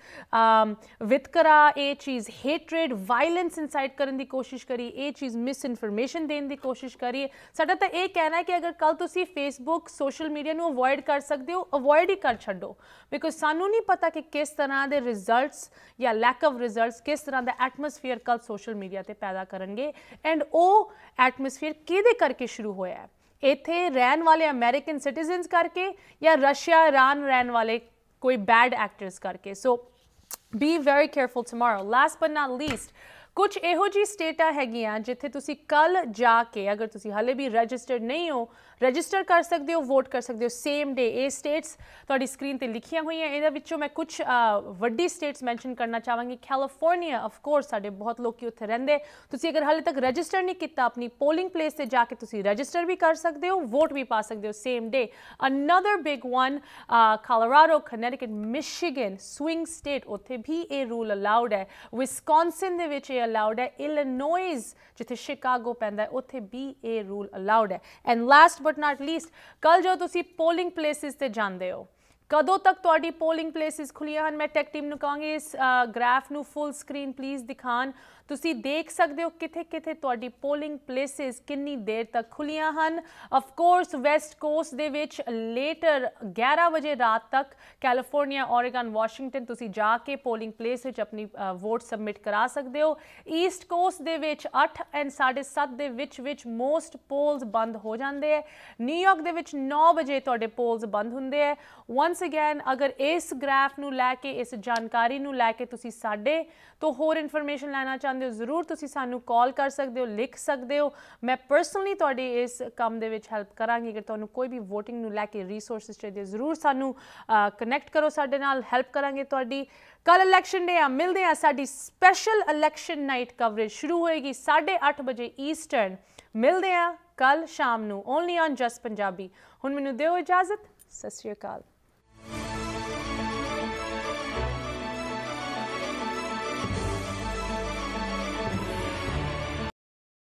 ਵਿਤਕਰਾ ਇਹ ਚੀਜ਼ ਹੇਟਰਡ ਵਾਇਲੈਂਸ ਇਨਸਾਈਟ ਕਰਨ ਦੀ ਕੋਸ਼ਿਸ਼ ਕਰੀ ਇਹ ਚੀਜ਼ ਮਿਸ ਇਨਫੋਰਮੇਸ਼ਨ ਦੇਣ ਦੀ ਕੋਸ਼ਿਸ਼ ਕਰੀ ਸਾਡਾ ਤਾਂ ਇਹ ਕਹਿਣਾ ਹੈ ਕਿ ਅਗਰ ਕੱਲ ਤੁਸੀਂ ਫੇਸਬੁੱਕ ਫੇਸਬੁੱਕ ਸੋਸ਼ਲ ਮੀਡੀਆ ਨੂੰ ਅਵੋਇਡ ਕਰ ਸਕਦੇ ਹੋ ਅਵੋਇਡ ਹੀ ਕਰ ਛੱਡੋ ਬਿਕੋਜ਼ ਸਾਨੂੰ ਨਹੀਂ ਪਤਾ ਕਿ ਕਿਸ ਤਰ੍ਹਾਂ ਦੇ ਰਿਜ਼ਲਟਸ ਜਾਂ ਲੈਕ ਆਫ ਰਿਜ਼ਲਟਸ ਕਿਸ ਤਰ੍ਹਾਂ ਦਾ ਐਟਮੋਸਫੀਅਰ ਕੱਲ ਸੋਸ਼ਲ ਮੀਡੀਆ ਤੇ ਪੈਦਾ ਕਰਨਗੇ ਐਂਡ ਉਹ ਐਟਮੋਸਫੀਅਰ ਕਿਹਦੇ ਕਰਕੇ ਸ਼ੁਰੂ ਹੋਇਆ ਹੈ ਇੱਥੇ ਰਹਿਣ ਵਾਲੇ ਅਮਰੀਕਨ ਸਿਟੀਜ਼ਨਸ ਕਰਕੇ ਜਾਂ ਰਸ਼ੀਆ ਇਰਾਨ ਰਹਿਣ ਵਾਲੇ ਕੋਈ ਬੈਡ ਐਕਟਰਸ ਕਰਕੇ so be very careful tomorrow last but not least ਕੁਝ ਇਹੋ ਜੀ ਸਟੇਟਾ ਹੈਗੀਆਂ ਜਿੱਥੇ ਤੁਸੀਂ ਕੱਲ ਜਾ ਕੇ ਅਗਰ ਤੁਸੀਂ ਹਲੇ ਵੀ ਰਜਿਸਟਰਡ ਨਹੀਂ ਹੋ ਰਜਿਸਟਰ ਕਰ ਸਕਦੇ ਹੋ ਵੋਟ ਕਰ ਸਕਦੇ ਹੋ ਸੇਮ ਡੇ ਇਹ ਸਟੇਟਸ ਤੁਹਾਡੀ ਸਕਰੀਨ ਤੇ ਲਿਖੀਆਂ ਹੋਈਆਂ ਇਹਦੇ ਵਿੱਚੋਂ ਮੈਂ ਕੁਝ ਵੱਡੀ ਸਟੇਟਸ ਮੈਂਸ਼ਨ ਕਰਨਾ ਚਾਹਾਂਗੀ ਕੈਲੀਫੋਰਨੀਆ ਆਫ ਕੋਰਸ ਸਾਡੇ ਬਹੁਤ ਲੋਕ ਲੋਕੀ ਉੱਥੇ ਰਹਿੰਦੇ ਤੁਸੀਂ ਅਗਰ ਹਾਲੇ ਤੱਕ ਰਜਿਸਟਰ ਨਹੀਂ ਕੀਤਾ ਆਪਣੀ ਪੋਲਿੰਗ ਪਲੇਸ ਤੇ ਜਾ ਕੇ ਤੁਸੀਂ ਰਜਿਸਟਰ ਵੀ ਕਰ ਸਕਦੇ ਹੋ ਵੋਟ ਵੀ ਪਾ ਸਕਦੇ ਹੋ same day another big one Colorado Connecticut Michigan swing state ਉੱਥੇ ਵੀ ਇਹ ਰੂਲ ਅਲਾਉਡ ਹੈ ਵਿਸਕੌਨਸਿਨ ਦੇ ਵਿੱਚ ਇਹ ਅਲਾਉਡ ਹੈ ਇਲੀਨੋਇਜ਼ ਜਿੱਥੇ ਸ਼ਿਕਾਗੋ ਪੈਂਦਾ ਉੱਥੇ ਵੀ ਇਹ ਰੂਲ ਅਲਾਉਡ ਹੈ and last but not least ਕੱਲ ਜੋ ਤੁਸੀਂ ਪੋਲਿੰਗ ਪਲੇਸਿਸ ਤੇ ਜਾਂਦੇ ਹੋ ਕਦੋਂ ਤੱਕ ਤੁਹਾਡੀ ਪੋਲਿੰਗ ਪਲੇਸਿਸ ਖੁੱਲੀਆਂ ਹਨ ਮੈਂ ਟੈਕ ਟੀਮ ਨੂੰ ਕਹਾਂਗੀ ਇਸ ਗ੍ਰਾਫ ਨੂੰ ਫੁੱਲ ਸਕਰੀਨ ਪਲੀਜ਼ ਦਿਖਾਣ ਤੁਸੀਂ ਦੇਖ ਸਕਦੇ ਹੋ ਕਿੱਥੇ ਕਿੱਥੇ ਤੁਹਾਡੀ ਪੋਲਿੰਗ ਪਲੇਸਿਸ ਕਿੰਨੀ ਦੇਰ ਤੱਕ ਖੁੱਲੀਆਂ ਹਨ ਆਫ ਕੋਰਸ ਵੈਸਟ ਕੋਸਟ ਦੇ ਵਿੱਚ ਲੇਟਰ 11 ਵਜੇ ਰਾਤ ਤੱਕ ਕੈਲੀਫੋਰਨੀਆ ਓਰੇਗਨ ਵਾਸ਼ਿੰਗਟਨ ਤੁਸੀਂ ਜਾ ਕੇ ਪੋਲਿੰਗ ਪਲੇਸ ਵਿੱਚ ਆਪਣੀ ਵੋਟ ਸਬਮਿਟ ਕਰਾ ਸਕਦੇ ਹੋ ਈਸਟ ਕੋਸਟ ਦੇ ਵਿੱਚ 8 ਐਂਡ 7:30 ਦੇ ਵਿੱਚ ਵਿੱਚ ਮੋਸਟ ਪੋਲਸ ਬੰਦ ਹੋ ਜਾਂਦੇ ਹੈ ਨਿਊਯਾਰਕ ਦੇ ਵਿੱਚ 9 ਵਜੇ ਤੁਹਾਡੇ ਪੋਲਸ ਬੰਦ ਹੁੰਦੇ ਹੈ ਵਾਂਸ ਅਗੇਨ ਅਗਰ ਇਸ ਗ੍ਰਾਫ ਨੂੰ ਲੈ ਕੇ ਇਸ ਜਾਣਕਾਰੀ ਨੂੰ ਲੈ ਕੇ ਤੁਸੀਂ ਸਾਡੇ ਤੋਂ ਹੋਰ ਇਨਫੋਰਮੇਸ਼ਨ ਲੈਣਾ ਚਾਹੁੰਦੇ ਚਾਹੁੰਦੇ ਹੋ ਜ਼ਰੂਰ ਤੁਸੀਂ ਸਾਨੂੰ ਕਾਲ ਕਰ ਸਕਦੇ ਹੋ ਲਿਖ ਸਕਦੇ ਹੋ ਮੈਂ ਪਰਸਨਲੀ ਤੁਹਾਡੀ ਇਸ ਕੰਮ ਦੇ ਵਿੱਚ ਹੈਲਪ ਕਰਾਂਗੀ ਜੇ ਤੁਹਾਨੂੰ ਕੋਈ ਵੀ VOTING ਨੂੰ ਲੈ ਕੇ ਰਿਸੋਰਸਸ ਚਾਹੀਦੇ ਜ਼ਰੂਰ ਸਾਨੂੰ ਕਨੈਕਟ ਕਰੋ ਸਾਡੇ ਨਾਲ ਹੈਲਪ ਕਰਾਂਗੇ ਤੁਹਾਡੀ ਕੱਲ ਇਲੈਕਸ਼ਨ ਡੇ ਆ ਮਿਲਦੇ ਆ ਸਾਡੀ ਸਪੈਸ਼ਲ ਇਲੈਕਸ਼ਨ ਨਾਈਟ ਕਵਰੇਜ ਸ਼ੁਰੂ ਹੋਏਗੀ 8:30 ਵਜੇ ਈਸਟਰਨ ਮਿਲਦੇ ਆ ਕੱਲ ਸ਼ਾਮ ਨੂੰ ਓਨਲੀ ਔਨ ਜਸ ਪੰਜਾਬੀ ਹੁਣ ਮੈਨੂੰ ਦਿਓ ਇਜਾਜ਼ਤ ਸਤਿ ਕਾਲ